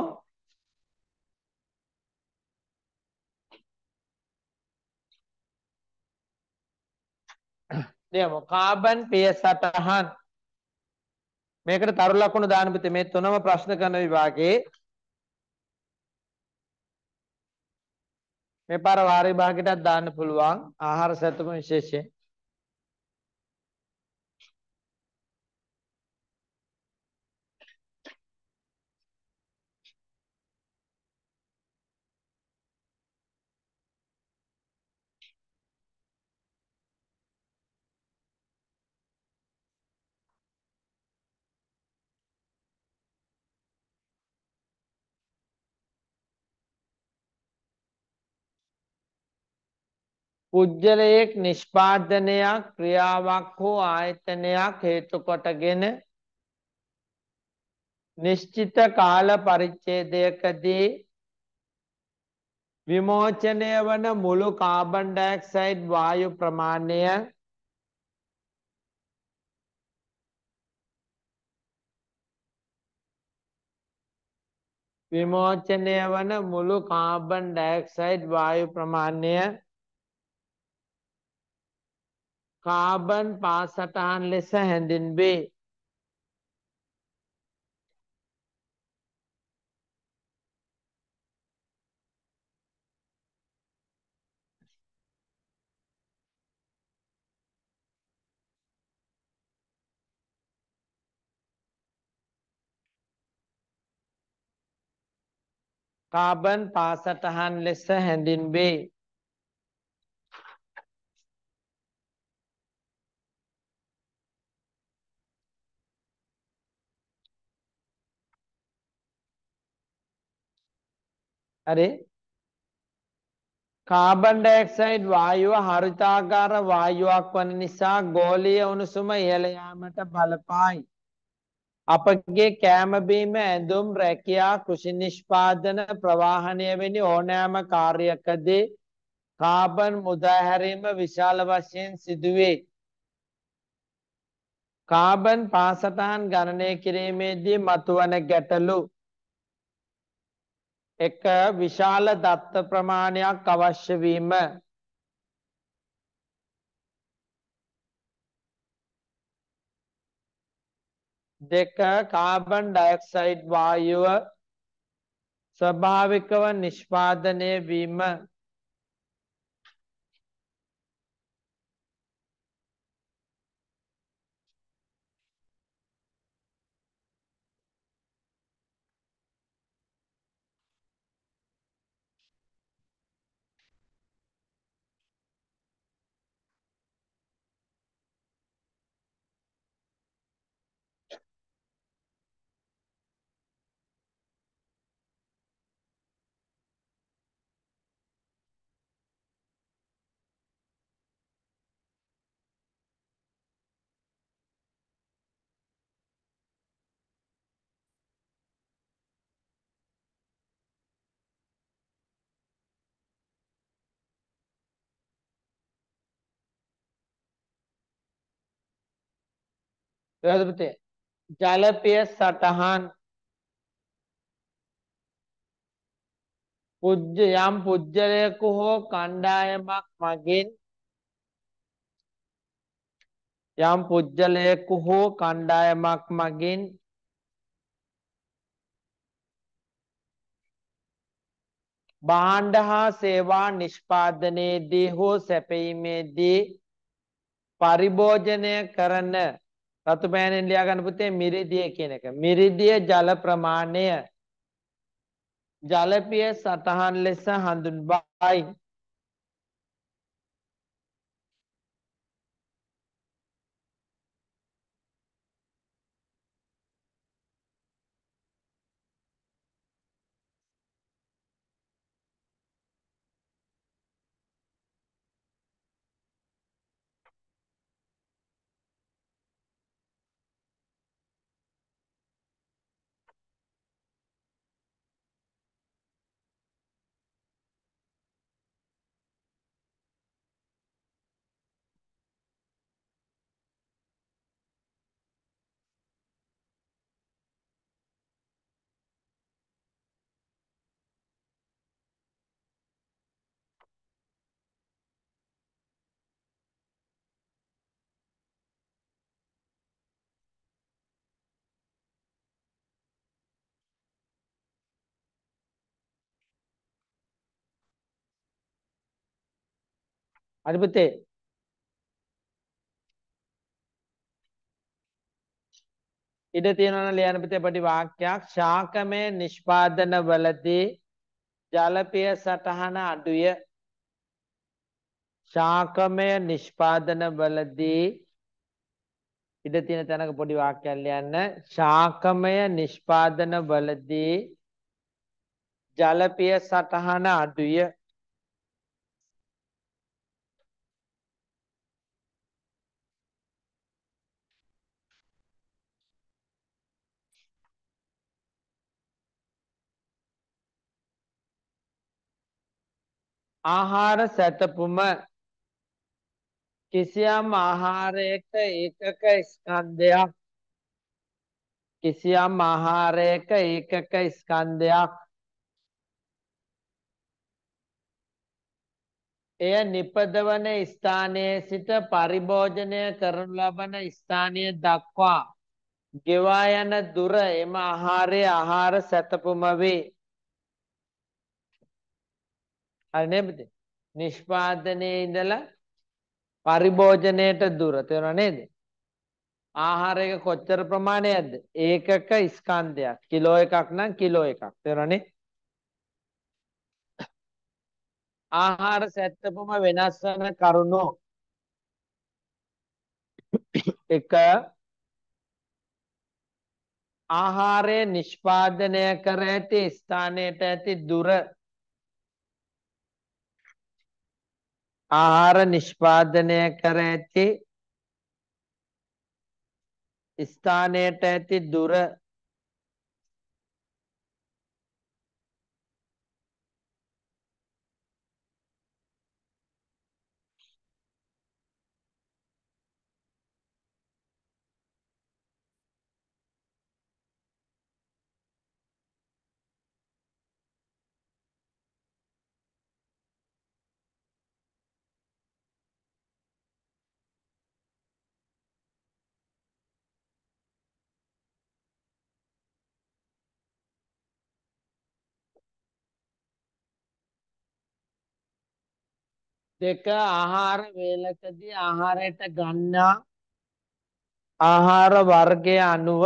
දෙමු. කාබන් පිය සටහන්. මේකට තරු ලකුණු දාන්න පුතේ මේ තුනම ප්‍රශ්න කරන විභාගේ මේ පාර වාර විභාගයටත් දාන්න පුළුවන් ආහාර සැතපුම විශේෂයෙන්. පුජ්‍යලයක් නිෂ්පාදනයක් ක්‍රියාවක් හෝ ආයතනයක් හේතු කොටගෙන නිශ්චිත කාල පරිච්ඡේදයකදී විමෝචනය වන මුළු කාබන් ඩයොක්සයිඩ් වායු ප්‍රමාණය විමෝචනය වන මුළු කාබන් ඩයොක්සයිඩ් වායු ප්‍රමාණය කාබන් පාසටහන් ලෙස හැඳින්වේ. කාබන් පාසටහන් ලෙස හැඳින්වේ. හරි කාබන් ඩයොක්සයිඩ් වායුව හරිතාකාර වායුවක් වන නිසා ගෝලීය උණුසුම ඉහළ යාමට බලපායි. අපගේ කෑම බීම ඇඳුම් රැකියා කෘෂි නිෂ්පාදන ප්‍රවාහණය වැනි ඕනෑම කාර්යකදී කාබන් මුදා හැරීම විශාල වශයෙන් සිදුවේ. කාබන් පාසටහන් ගණනය කිරීමේදී මතුවන ගැටලු එක විශාල දත්ත ප්‍රමාණයක් අවශ්‍ය වීම දෙක කාබන් ඩයොක්සයිඩ් වායුව ස්වභාවිකව නිෂ්පාදනය වීම යහපතේ ජලපය සටහන් පුජ්‍ය යම් පුජ්‍යලයකු හෝ කණ්ඩායමක් මගින් යම් පුජ්‍යලයකු හෝ කණ්ඩායමක් මගින් භාණ්ඩ හා සේවා නිෂ්පාදනයේදී හෝ සැපීමේදී පරිභෝජනය කරන රතු පෑනෙන් ලියා ගන්න පුතේ මිරිදිය කියන එක. මිරිදිය ජල ප්‍රමාණය ජලපිය සතහන් ලෙස හඳුන්වයි. අධිපතේ ඉඩ තියෙනවා නම් ලියන්න පිටේ පොඩි වාක්‍යයක් ශාකමය නිෂ්පාදන වලදී ජලපිය සටහන අඩුය ශාකමය නිෂ්පාදන වලදී ඉඩ තියෙන තැනක පොඩි වාක්‍යයක් ලියන්න ශාකමය නිෂ්පාදන වලදී ජලපිය සටහන අඩුය ආහාර සැතපුම කිසියම් ආහාරයක ඒකක ස්කන්ධයක් කිසියම් ආහාරයක ඒකක ස්කන්ධයක් එය නිපදවන ස්ථානයේ සිට පරිභෝජනය කරනු ලබන ස්ථානය දක්වා ගෙවා යන දුර එම ආහාරයේ ආහාර සැතපුම වේ හරි නේද? නිෂ්පාදනයේ ඉඳලා පරිභෝජනයට දුර තේරුණා නේද? ආහාරයක කොච්චර ප්‍රමාණයක්ද? ඒකක ස්කන්ධයක්. කිලෝ එකක් නම් කිලෝ එකක්. තේරුණානේ? ආහාර සැත්තපම වෙනස් වන කරුණු එක ආහාරය නිෂ්පාදනය කර ඇති ස්ථානයට ඇති දුර ආහාර නිෂ්පාදනය කර ඇති ස්ථානයට ඇති දුර දෙක ආහාර වේලකදී ආහාරයට ගන්නා ආහාර වර්ගය අනුව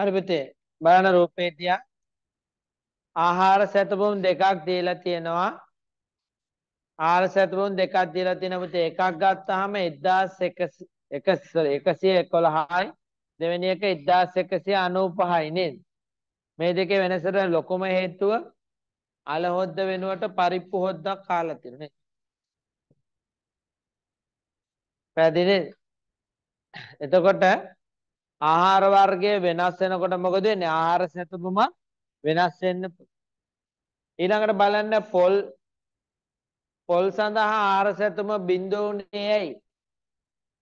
හරි පුතේ බලන රූපේ තියා ආහාර සැතපුම් දෙකක් දීලා තියෙනවා ආහාර සැතපුම් දෙකක් දීලා තියෙන පුතේ එකක් ගත්තාම 1111යි දෙවෙනි එක 1195යි නේද මේ දෙකේ වෙනසට ලොකුම හේතුව අලහොද්ද වෙනුවට පරිප්පු හොද්දක් කාලා තියෙනවා නේද පැහැදිලිද එතකොට ආහාර වර්ගය වෙනස් වෙනකොට මොකද වෙන්නේ ආහාර සැතපුමත් වෙනස් වෙන්න ඊළඟට බලන්න පොල් පොල් සඳහා ආර සැතුම බිඳුනේ ඇයි?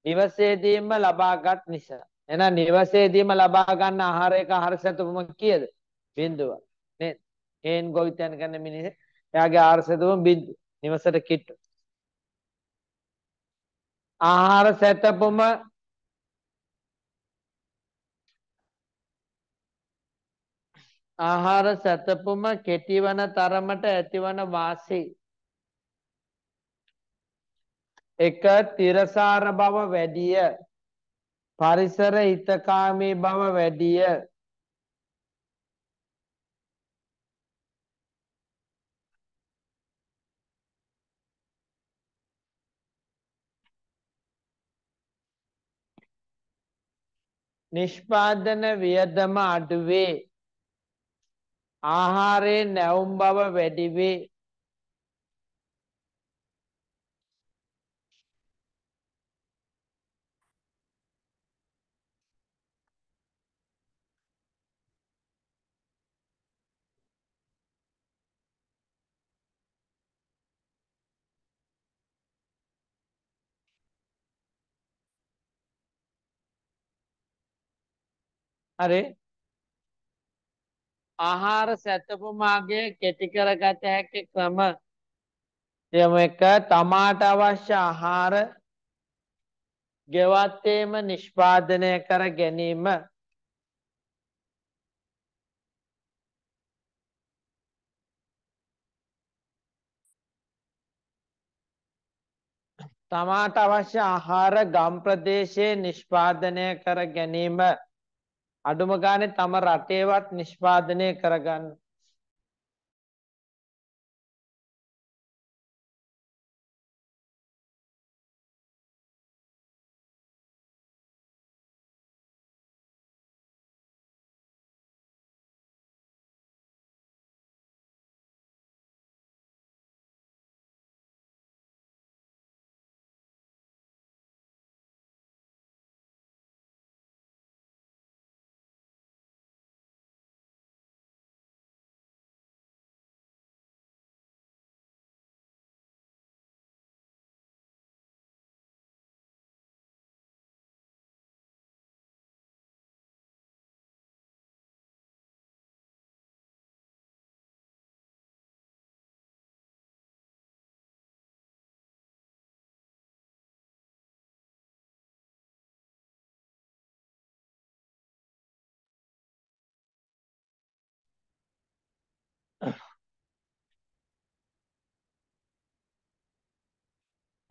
නිවසේදීම ලබාගත් නිසා. එහෙනම් නිවසේදීම ලබා ගන්න ආහාරයක ආහාර සැතුම කීයද? බිඳුව. නේද? හේන් ගොවිතැන කරන මිනිහ එයාගේ ආහාර සැතුම බිඳුව. නිවසට කිට්ටු. ආහාර සැතපොම ආහාර සැතපුම කෙටිවන තරමට ඇතිවන වාසී එක තිරසාර බව වැඩිය පරිසර හිතකාමී බව වැඩිය නිෂ්පාදන වියදම අඩුවේ ආහාරයෙන් නැවුම් බව වැඩි වේ. अरे ආහාර සැතපුමාගේ කෙටිකරගත හැකි ක්‍රම යම එක තමාට අවශ්‍ය ආහාර ගෙවත්තේම නිෂ්පාදනය කර ගැනීම තමාට අවශ්‍ය ආහාර ගම් ප්‍රදේශයේ නිෂ්පාදනය කර ගැනීම අඩුම ගානේ තම රටේවත් නිෂ්පාදනය කරගන්න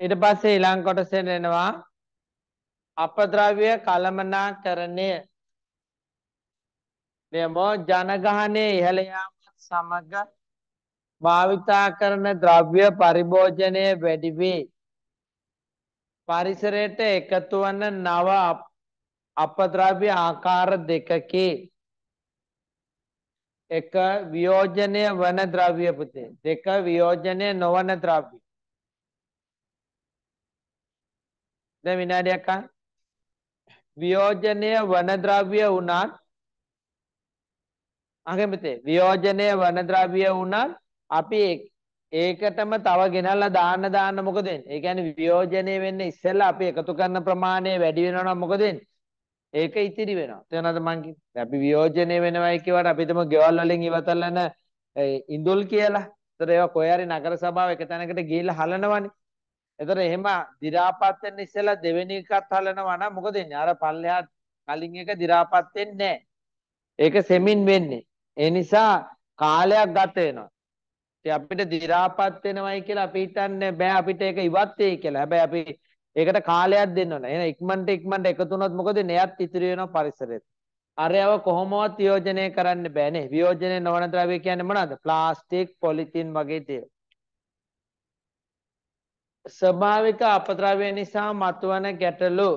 ඊට පස්සේ ඊළඟ කොටසෙන් එනවා අපද්‍රව්‍ය කලමනාකරණය මෙමෝ ජනගහනයේ ඉහළ යාමත් සමග භාවිතා කරන ද්‍රව්‍ය පරිභෝජනය වැඩි වේ පරිසරයට එකතු වන නව අපද්‍රව්‍ය ආකාර දෙකකි එක වියෝජනය වන ද්‍රව්‍ය පුතේ දෙක වියෝජනය නොවන ද්‍රව්‍ය දැන් විනාඩියක් අහන්න. වියෝජනය වන ද්‍රව්‍ය වුණත් අගමතේ වියෝජනය වන ද්‍රව්‍ය වුණත් අපි ඒකටම තව ගෙනල්ලා දාන්න දාන්න මොකද වෙන්නේ? ඒ කියන්නේ වියෝජනය වෙන්න ඉස්සෙල්ලා අපි එකතු කරන ප්‍රමාණය වැඩි වෙනවා නම් මොකද වෙන්නේ? ඒක ඉතිරි වෙනවා. තේරෙනවද මං කියන්නේ? අපි වියෝජනය වෙනවයි කියවට අපි හිතමු ගෙවල් වලින් ඉවතලන ඉඳුල් කියලා. ඒතර ඒවා කොහේ හරි නගර සභාව එක තැනකට ගිහිල්ලා හලනවනේ. එතකොට එහෙම දි รา පත් වෙන්න ඉස්සෙල්ලා දෙවෙනි එකත් හලනවා නම් මොකද වෙන්නේ? අර පල්ලෙහා කලින් එක දි รา පත් වෙන්නේ නැහැ. ඒක සෙමින් වෙන්නේ. ඒ නිසා කාලයක් ගත වෙනවා. ඉතින් අපිට දි รา පත් වෙනවයි කියලා අපි හිතන්නේ බෑ අපිට ඒක ඉවත් වෙයි කියලා. හැබැයි අපි ඒකට කාලයක් දෙන්න ඕන. එහෙනම් ඉක්මනට ඉක්මනට එකතු වුණොත් මොකද එයත් ඉතිරි වෙනවා පරිසරෙත්. අරයව කොහොමවත් වියෝජනය කරන්න බෑනේ. වියෝජනය නොවන ද්‍රව්‍ය කියන්නේ මොනවද? ප්ලාස්ටික්, පොලිතින් වගේ දේවල්. ස්වභාවික අපද්‍රව්‍ය නිසා මතුවන ගැටලු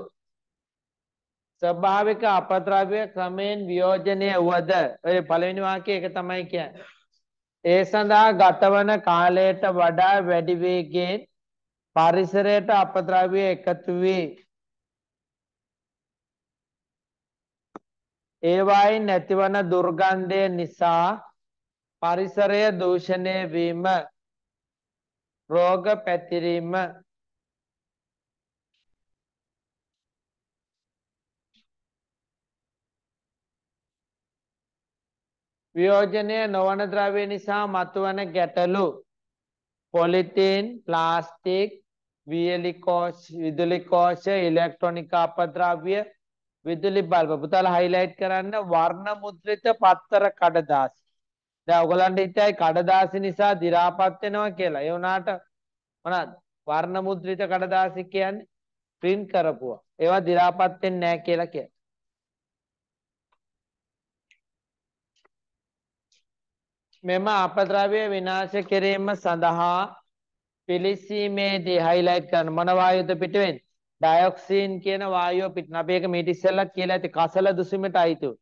ස්වභාවික අපද්‍රව්‍ය ක්‍රමයෙන් වියෝජනය වුවද ඔය පළවෙනි වාක්‍යය ඒක තමයි කියන්නේ. ඒ සඳහා ගතවන කාලයට වඩා වැඩි වේගයෙන් පරිසරයට අපද්‍රව්‍ය එකතු වේ. ඒවායින් නැතිවන දුර්ගන්ධය නිසා පරිසරය දූෂණය වීම රෝග පැතිරීම වියෝජනය නොවන ද්‍රව්‍ය නිසා මතුවන ගැටලු පොලිතීන් ප්ලාස්ටික් වියලි කෝෂ විදුලි කෝෂ ඉලෙක්ට්‍රොනික අපද්‍රව්‍ය විදුලි බල්බ පුතාලා හයිලයිට් කරන්න වර්ණ මුද්‍රිත පත්තර කඩදාසි දැන් ඔයගලන්ට හිතයි කඩදාසි නිසා දි รา පත් වෙනවා කියලා. ඒ වුණාට මොනවාද? වර්ණ මුද්‍රිත කඩදාසි කියන්නේ print කරපුවා. ඒවා දි รา පත් වෙන්නේ නැහැ කියලා කියනවා. මෙම අපද්‍රව්‍ය විනාශ කිරීම සඳහා පිලිසීමේදී highlight කරන මොන වායුද පිටවෙන්නේ? ඩයොක්සින් කියන වායුව පිටන. අපි ඒක මීට ඉස්සෙල්ලා කියලා ඇති කසල දුසිමට අයිති.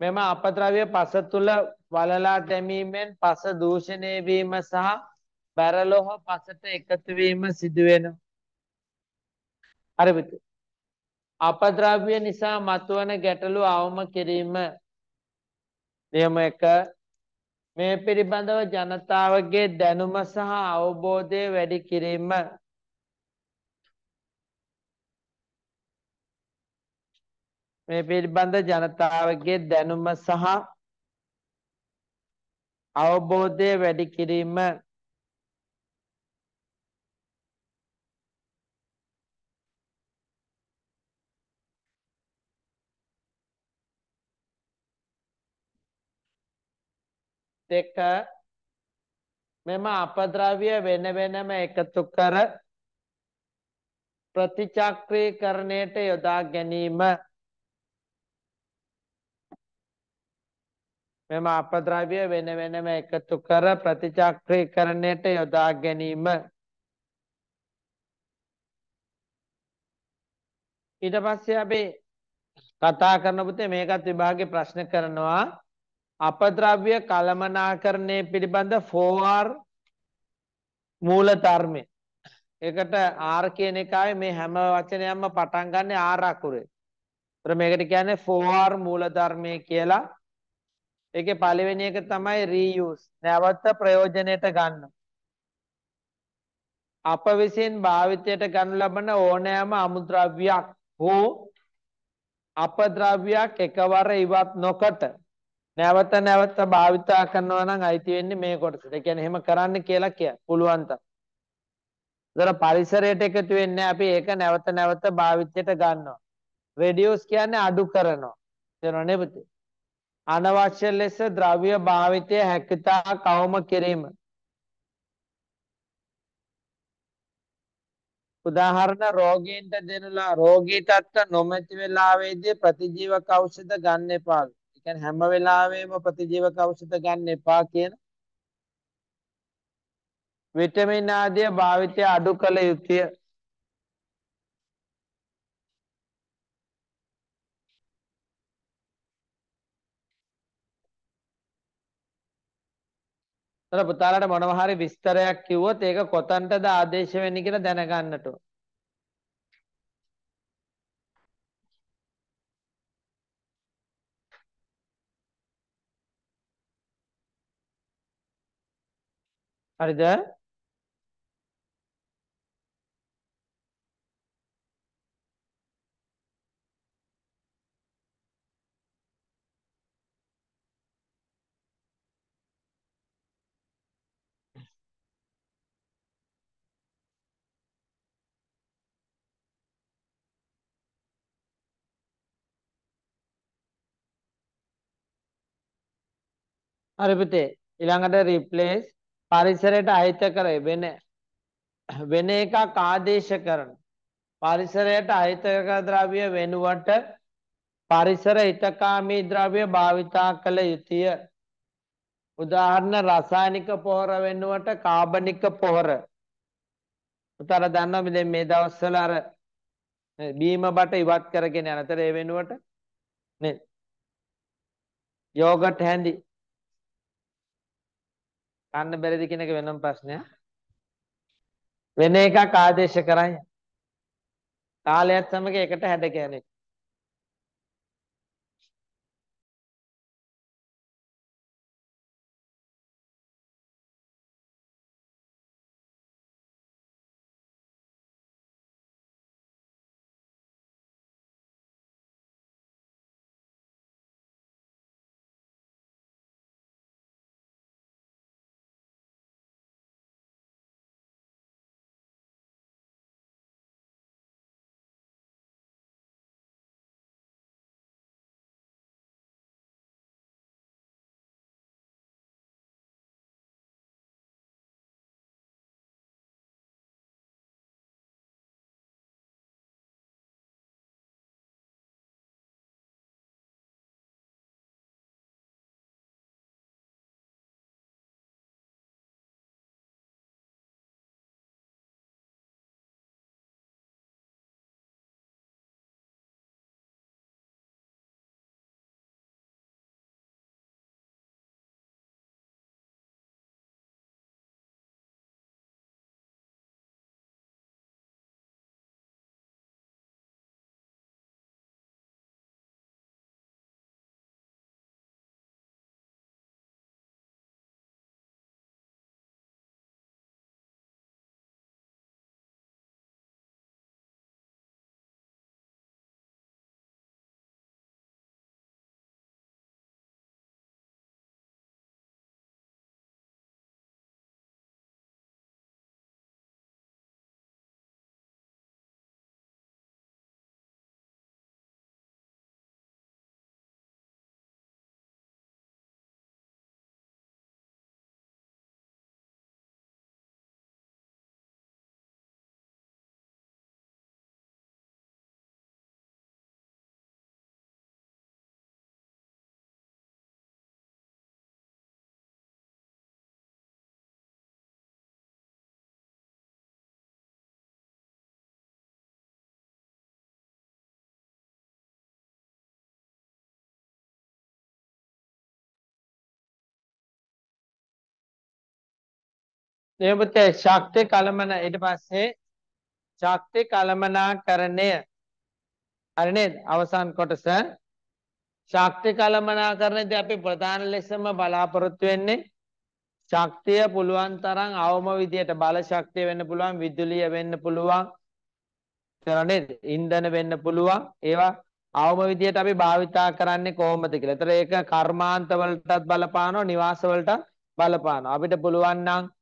මෙම අපද්‍රව්‍ය පස තුල වලලා දැමීමෙන් පස දූෂණය වීම සහ බරලෝහ පසට එකතු වීම සිදු වෙනවා. අර අපද්‍රව්‍ය නිසා මතුවන ගැටලු අවම කිරීම නියම එක මේ පිළිබඳව ජනතාවගේ දැනුම සහ අවබෝධය වැඩි කිරීම මේ පිළිබඳ ජනතාවගේ දැනුම සහ අවබෝධය වැඩි කිරීම දෙක මෙම අපද්‍රව්‍ය වෙන වෙනම එකතු කර ප්‍රතිචක්‍රීකරණයට යොදා ගැනීම මෙම අපද්‍රව්‍ය වෙන වෙනම එකතු කර ප්‍රතිචක්‍රීකරණයට යොදා ගැනීම ඊට පස්සේ අපි කතා කරන පුතේ මේකත් විභාගේ ප්‍රශ්න කරනවා අපද්‍රව්‍ය කලමනාකරණය පිළිබඳ 4R මූල ධර්මය. ඒකට R කියන එකයි මේ හැම වචනයක්ම පටන් ගන්න R අකුරේ. ඒතර මේකට කියන්නේ 4R මූල ධර්මය කියලා. ඒකේ පළවෙනි එක තමයි reuse නැවත ප්‍රයෝජනයට ගන්න. අප විසින් භාවිතයට ගනු ලබන ඕනෑම අමුද්‍රව්‍යයක් හෝ අපද්‍රව්‍යයක් එකවර ඉවත් නොකොට නැවත නැවත භාවිතා කරනවා නම් අයිති වෙන්නේ මේ කොටසට. ඒ කියන්නේ එහෙම කරන්න කියලා කිය. පුළුවන් තරම්. දර පරිසරයට එකතු වෙන්නේ අපි ඒක නැවත නැවත භාවිතයට ගන්නවා. reduce කියන්නේ අඩු කරනවා. තේරුණා නේද? අනවශ්‍ය ලෙස ද්‍රව්‍ය භාවිතය හැකිතා කවම කිරීම. උදාහරණ රෝගීන්ට දෙනුලා රෝගී තත්ත්ව නොමැති වෙලාවේදී ප්‍රතිජීවක ඖෂධ ගන්න එපා. ඒ කියන්නේ හැම වෙලාවෙම ප්‍රතිජීවක ඖෂධ ගන්න එපා කියන විටමින් ආදිය භාවිතය අඩු කළ යුතුය. අර පුතාලට මොනවා හරි විස්තරයක් කිව්වොත් ඒක කොතනටද ආදේශ වෙන්නේ කියලා දැනගන්නට. හරිද? හරි පුතේ ඊළඟට රිප්ලේස් පරිසරයට අහිත කර වෙන වෙන එකක් ආදේශ කරන පරිසරයට අහිතක ද්‍රව්‍ය වෙනුවට පරිසර හිතකාමී ද්‍රව්‍ය භාවිතා කළ යුතුය. උදාහරණ රසායනික පොහොර වෙනුවට කාබනික පොහොර. උතර දන්නවද දැන් මේ දවස්වල අර බීම බට ඉවත් කරගෙන යනතර ඒ වෙනුවට නේද? යෝගට් හැඳි කන්න බැරිද කියන එක වෙනම ප්‍රශ්නයක්. වෙන එකක් ආදේශ කරන්නේ. කාලයත් සමග එකට හැඩ ගැහෙන. දේවපතේ ශක්ති කලමන ඊට පස්සේ ශක්ති කලමනාකරණය හරි නේද අවසාන කොටස ශක්ති කලමනාකරණයේදී අපි ප්‍රධාන ලෙසම බලාපොරොත්තු වෙන්නේ ශක්තිය පුළුවන් තරම් අවම විදියට බල ශක්තිය වෙන්න පුළුවන් විදුලිය වෙන්න පුළුවන් නේද ඉන්ධන වෙන්න පුළුවන් ඒවා අවම විදියට අපි භාවිතා කරන්නේ කොහොමද කියලා. ඒතර ඒක කර්මාන්ත වලටත් බලපානවා නිවාස වලටත් බලපානවා. අපිට පුළුවන් නම්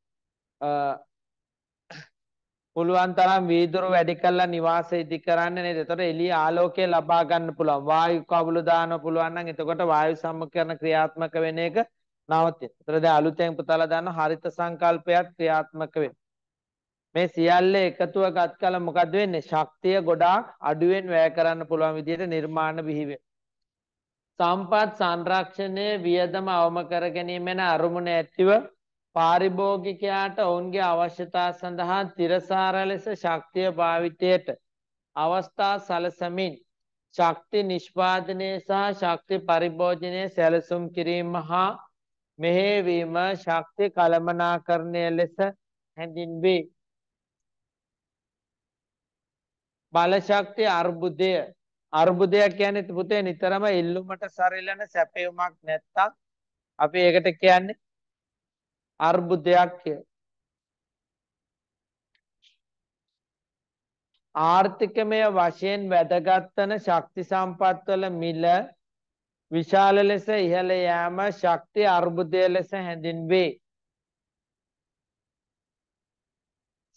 පුළුවන් තරම් වීදුරු වැඩි කරලා නිවාසය ඉදි කරන්න නේද? එතකොට එළිය ආලෝකය ලබා ගන්න පුළුවන්. වායු කබල දාන්න පුළුවන් නම් එතකොට වායු සම්මකරණ ක්‍රියාත්මක වෙන එක නවතින. එතකොට දැන් අලුතෙන් පුතාලා දාන්න හරිත සංකල්පයක් ක්‍රියාත්මක වෙන. මේ සියල්ල එකතුව ගත් කල මොකද වෙන්නේ? ශක්තිය ගොඩාක් අඩුවෙන් වැය කරන්න පුළුවන් විදිහට නිර්මාණ බිහි සම්පත් සංරක්ෂණය වියදම අවම කර ගැනීම යන අරමුණ ඇතිව පාරිභෝගිකයාට ඔවුන්ගේ අවශ්‍යතා සඳහා තිරසාර ලෙස ශක්තිය භාවිතයට අවස්ථා සලසමින් ශක්ති නිෂ්පාදනය සහ ශක්ති පරිභෝජනය සැලසුම් කිරීම හා මෙහෙවීම ශක්ති කළමනාකරණය ලෙස හැඳින්වේ. බලශක්ති අර්බුදය අර්බුදයක් කියන්නේ පුතේ නිතරම ඉල්ලුමට සරිලන සැපයුමක් නැත්තම් අපි ඒකට කියන්නේ අර්බුදයක්ය. ආර්ථිකමය වශයෙන් වැදගත්වන ශක්ති සම්පත්වල මිල විශාල ලෙස ඉහළ යෑම ශක්ති අර්බුදය ලෙස හැඳින්වේ.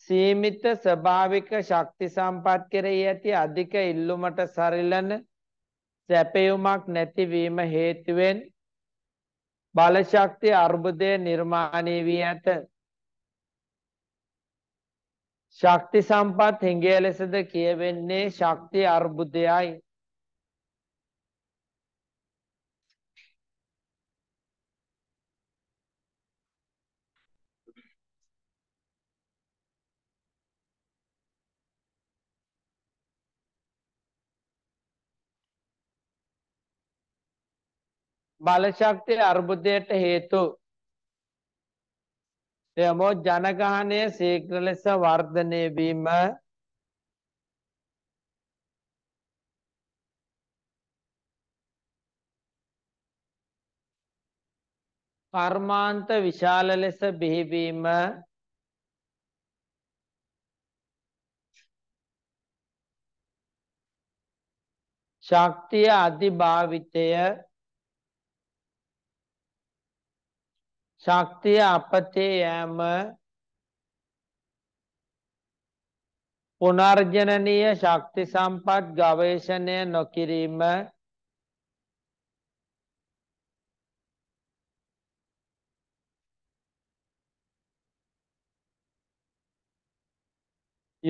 සීමිත ස්වභාවික ශක්ති සම්පත් කෙරෙහි ඇති අධික ඉල්ලුමට සරිලන සැපයුමක් නැතිවීම හේතුවෙන් බලශක්ති අර්බුදය නිර්මාණය වී ඇත. ශක්ති සම්පත් හිඟය ලෙසද කියවෙන්නේ ශක්ති අර්බුදයයි. බලශක්තිය අර්බුදයට හේතු එමෝ ජනගහනය සීක්‍ර ලෙස වර්ධනය වීම කර්මාන්ත විශාල ලෙස බිහිවීම ශක්තිය අධිභාවිතය ශක්තිය අපතේ යෑම පුනර්ජනනීය ශක්ති සම්පත් ගවේෂණය නොකිරීම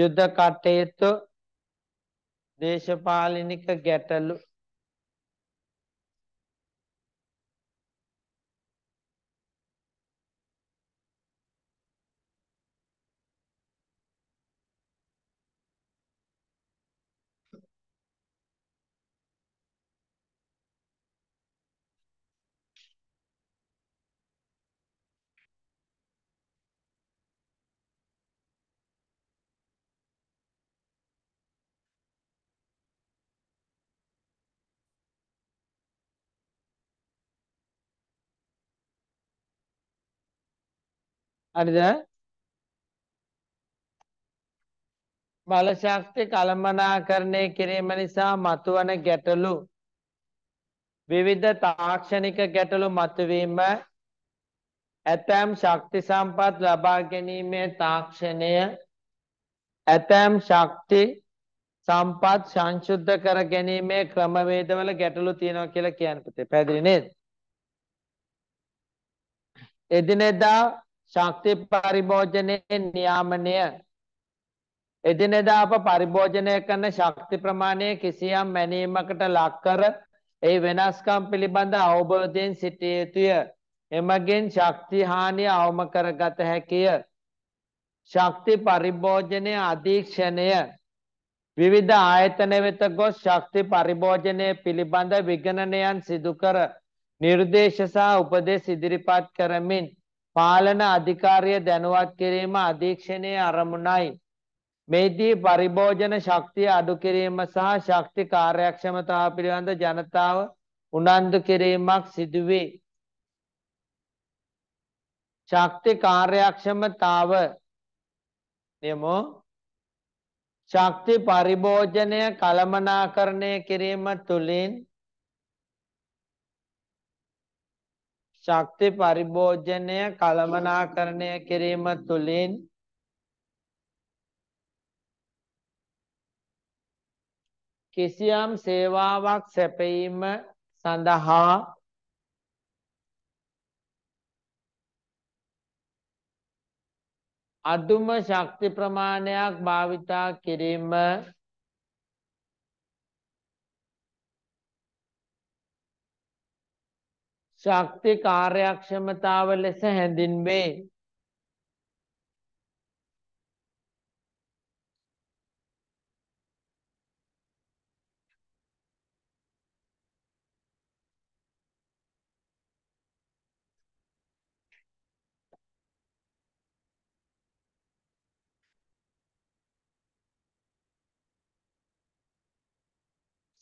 යුද්ධ කටයුතු දේශපාලනික ගැටලු හරිද? බල ශක්ති කළමනාකරණය කිරීම නිසා මතුවන ගැටලු විවිධ තාක්ෂණික ගැටලු මතුවීම ඇතැම් ශක්ති සම්පත් ලබා ගැනීමේ තාක්ෂණය ඇතැම් ශක්ති සම්පත් සංශුද්ධ කර ගැනීමේ ක්‍රමවේදවල ගැටලු තියෙනවා කියලා කියන්න පුතේ පැහැදිලි නේද එදිනෙදා ශක්ති පරිභෝජනයේ නියාමනය එදිනෙදා අප පරිභෝජනය කරන ශක්ති ප්‍රමාණය කිසියම් මැනීමකට ලක්කර ඒ වෙනස්කම් පිළිබඳ අවබෝධයෙන් සිටිය යුතුය. එමගෙන් ශක්ති හානිය අවම කරගත හැකිය. ශක්ති පරිභෝජනය අධීක්ෂණය විවිධ ආයතන වෙත ගොස් ශක්ති පරිභෝජනය පිළිබඳ විගණනයන් සිදු කර නිර්දේශ සහ උපදෙස් ඉදිරිපත් කරමින් පාලන අධිකාරිය දැනුවත් කිරීම අධීක්ෂණයේ අරමුණයි. මේදී පරිභෝජන ශක්තිය අඩු කිරීම සහ ශක්ති කාර්යක්ෂමතාව පිළිබඳ ජනතාව උනන්දු කිරීමක් සිදුවේ. ශක්ති කාර්යක්ෂමතාව නෙමෝ ශක්ති පරිභෝජනය කළමනාකරණය කිරීම තුළින් ශක්ති පරිභෝජනය කළමනාකරණය කිරීම තුළින් කිසියම් සේවාවක් සැපයීම සඳහා අදුම ශක්ති ප්‍රමාණයක් භාවිතා කිරීම ශක්ති කාර්යක්ෂමතාව ලෙස හැඳින්වේ.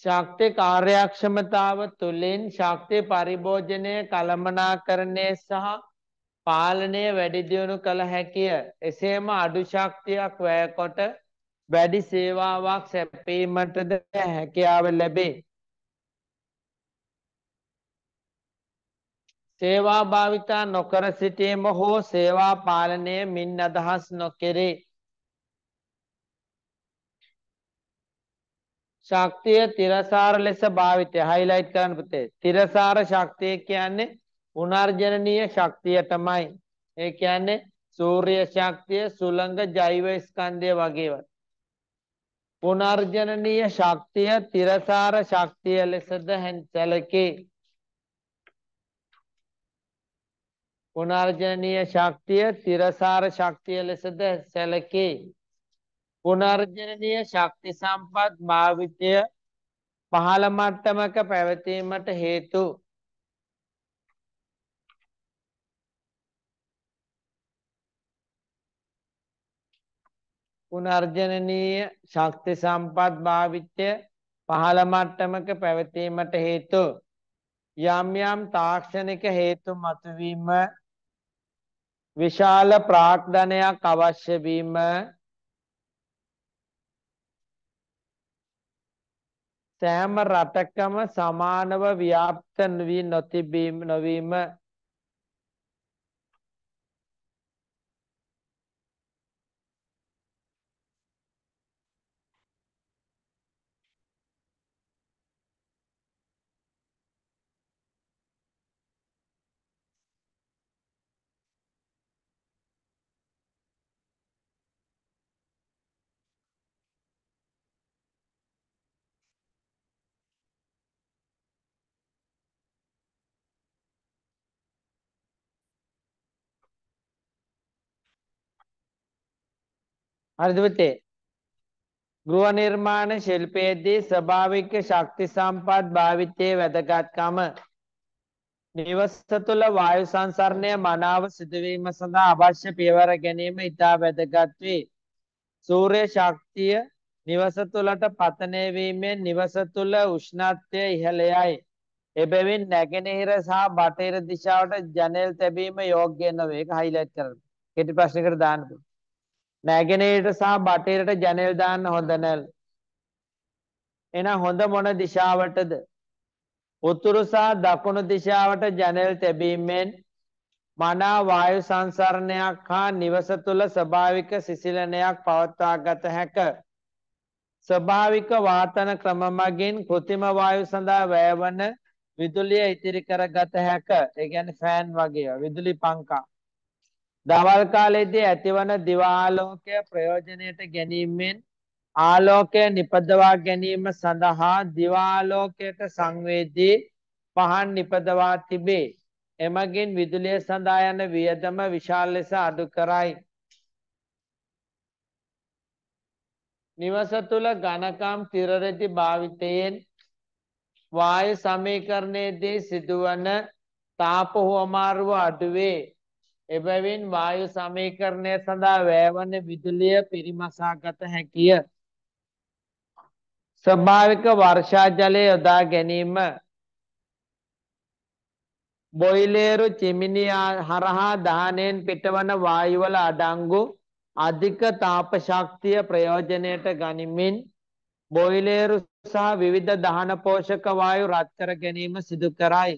ශක්ති කාර්යක්ෂමතාව තුළින් ශක්ති පරිභෝජනය කළමනාකරණය සහ පාලනය වැඩිදියුණු කළ හැකිය. එසේම අඩු ශක්තියක් වැයකොට වැඩි සේවාවක් සැපීමටද හැකියාව ලැබේ. සේවා භාවිතා නොකර සිටීම හෝ සේවා පාලනය මින් අදහස් නොකෙරේ. ශක්තිය තිරසාර ලෙස භාවිතය highlight කරන්න පුතේ. තිරසාර ශක්තිය කියන්නේ උනර්ජනනීය ශක්තිය තමයි. ඒ කියන්නේ සූර්ය ශක්තිය, සුළඟ, ජෛව ස්කන්ධය වගේ ඒවා. පුනර්ජනනීය ශක්තිය තිරසාර ශක්තිය ලෙසද සැලකේ. පුනර්ජනනීය ශක්තිය තිරසාර ශක්තිය ලෙසද සැලකේ. පුනර්ජනනීය ශක්ති සම්පත් භාවිතය පහළ මට්ටමක පැවතීමට හේතු පුනර්ජනනීය ශක්ති සම්පත් භාවිතය පහළ මට්ටමක පැවතීමට හේතු යම් යම් තාක්ෂණික හේතු මතුවීම විශාල ප්‍රාග්ධනයක් අවශ්‍ය වීම සෑම රටකම සමානව ව්‍යාප්ත නොවී නොතිබීම නොවීම හරිදවතේ ගෘහ නිර්මාණ ශිල්පයේදී ස්වභාවික ශක්ති සම්පත් භාවිතයේ වැදගත්කම නිවස තුළ වායු සංසරණය මනාව සිදුවීම සඳහා අවශ්‍ය පියවර ගැනීම ඉතා වැදගත් වේ. සූර්ය ශක්තිය නිවස තුළට පතනය වීමෙන් නිවස තුළ උෂ්ණත්වය ඉහළ යයි. එබැවින් නැගෙනහිර සහ බටහිර දිශාවට ජනෙල් තැබීම යෝග්‍ය නොවේ. ඒක හයිලයිට් කරන්න. කෙටි ප්‍රශ්නකට දාන්න පුළුවන්. නැගෙනහිරට සහ බටහිරට ජනෙල් දාන්න හොඳ නැල්. එහෙනම් හොඳ මොන දිශාවටද? උතුරු සහ දකුණු දිශාවට ජනෙල් තැබීමෙන් මනා වායු සංසරණයක් හා නිවස තුල ස්වභාවික සිසිලනයක් පවත්වා ගත හැක. ස්වභාවික වාතන ක්‍රම මගින් કૃත්‍රිම වායු සඳහා වැයවන විදුලිය ඉතිරි කරගත හැක. ඒ කියන්නේ ෆෑන් වගේ විදුලි පංකා. දවල් කාලයේදී ඇතිවන දිවාලෝකය ප්‍රයෝජනයට ගැනීමෙන් ආලෝකය නිපදවා ගැනීම සඳහා දිවාලෝකයට සංවේදී පහන් නිපදවා තිබේ. එමගින් විදුලිය සඳහා යන වියදම විශාල ලෙස අඩු කරයි. නිවස තුළ ඝනකම් තිරරෙති භාවිතයෙන් වායු සමීකරණයේදී සිදුවන තාප හුවමාරුව අඩුවේ එබැවින් වායු සමීකරණය සඳහා වැයවන විදුලිය පිරිමසා ගත හැකිය. ස්වභාවික වර්ෂා ජලය යොදා ගැනීම බොයිලේරු චිමිනි හරහා දහනෙන් පිටවන වායුවල අඩංගු අධික තාප ශක්තිය ප්‍රයෝජනයට ගනිමින් බොයිලේරු සහ විවිධ දහන පෝෂක වායු රත් කර ගැනීම සිදු කරයි.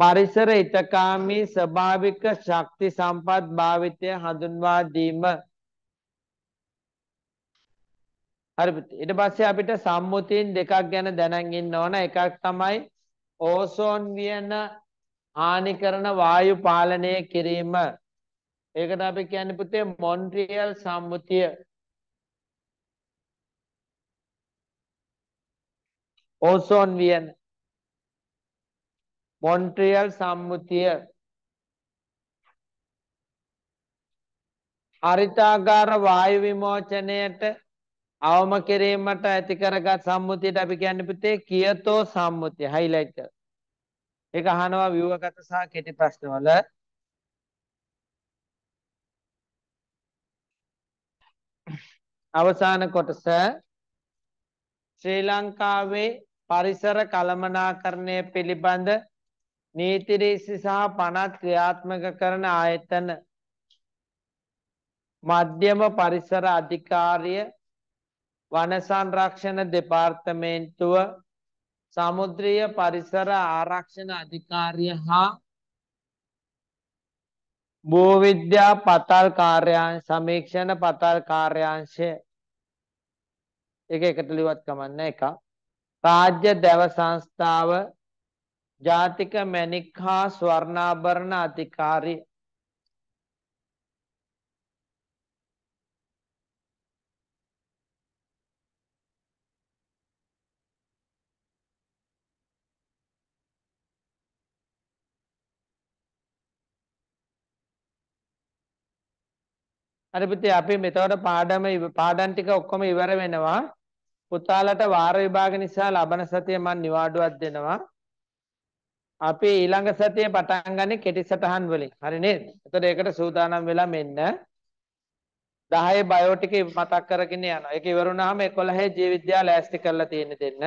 පරිසර ිතකාමී ස්වභාවික ශක්ති සම්පත් භාවිතය හඳුන්වා දීම හරි ඊට පස්සේ අපිට සම්මුතීන් දෙකක් ගැන දැනන් ඉන්න ඕන එකක් තමයි ඕසෝන් වියන හානි කරන වායු පාලනය කිරීම ඒකට අපි කියන්නේ පුතේ මොන්ට්‍රියල් සම්මුතිය ඕසෝන් වියන මොන්ට්‍රියල් සම්මුතිය හරිතාගාර වායු විමෝචනයට අවම කිරීමට ඇති කරගත් සම්මුතියට අපි කියන්නේ පුතේ කියතෝ සම්මුතිය හයිලයිට් කර. ඒක අහනවා ව්‍යුහගත සහ කෙටි ප්‍රශ්නවල. අවසාන කොටස ශ්‍රී ලංකාවේ පරිසර කළමනාකරණය පිළිබඳ නීති රීසි සහ පනත් ක්‍රියාත්මක කරන ආයතන මධ්‍යම පරිසර අධිකාරිය වන සංරක්ෂණ දෙපාර්තමේන්තුව සමුද්‍රීය පරිසර ආරක්ෂණ අධිකාරිය හා භූවිද්‍යා පතල් කාර්යාංශ සමීක්ෂණ පතල් කාර්යාංශය ඒක එකට ලිවත් කමන්න එක රාජ්‍ය දැව සංස්ථාව ජාතික මැණික් හා ස්වර්ණාභරණ අධිකාරී හරි පුතේ අපි මෙතකොට පාඩම පාඩම් ටික ඔක්කොම ඉවර වෙනවා. පුතාලට වාර විභාග නිසා ලබන සතිය මම නිවාඩුවක් දෙනවා. අපි ඊළඟ සතියේ පටන් ගන්නේ කෙටි සටහන් වලින්. හරි නේද? එතකොට ඒකට සූදානම් වෙලා මෙන්න 10 බයෝ ටික මතක් කරගෙන යනවා. ඒක ඉවරුනහම 11 ජීව විද්‍යාව ලෑස්ති කරලා තියෙන දෙන්න.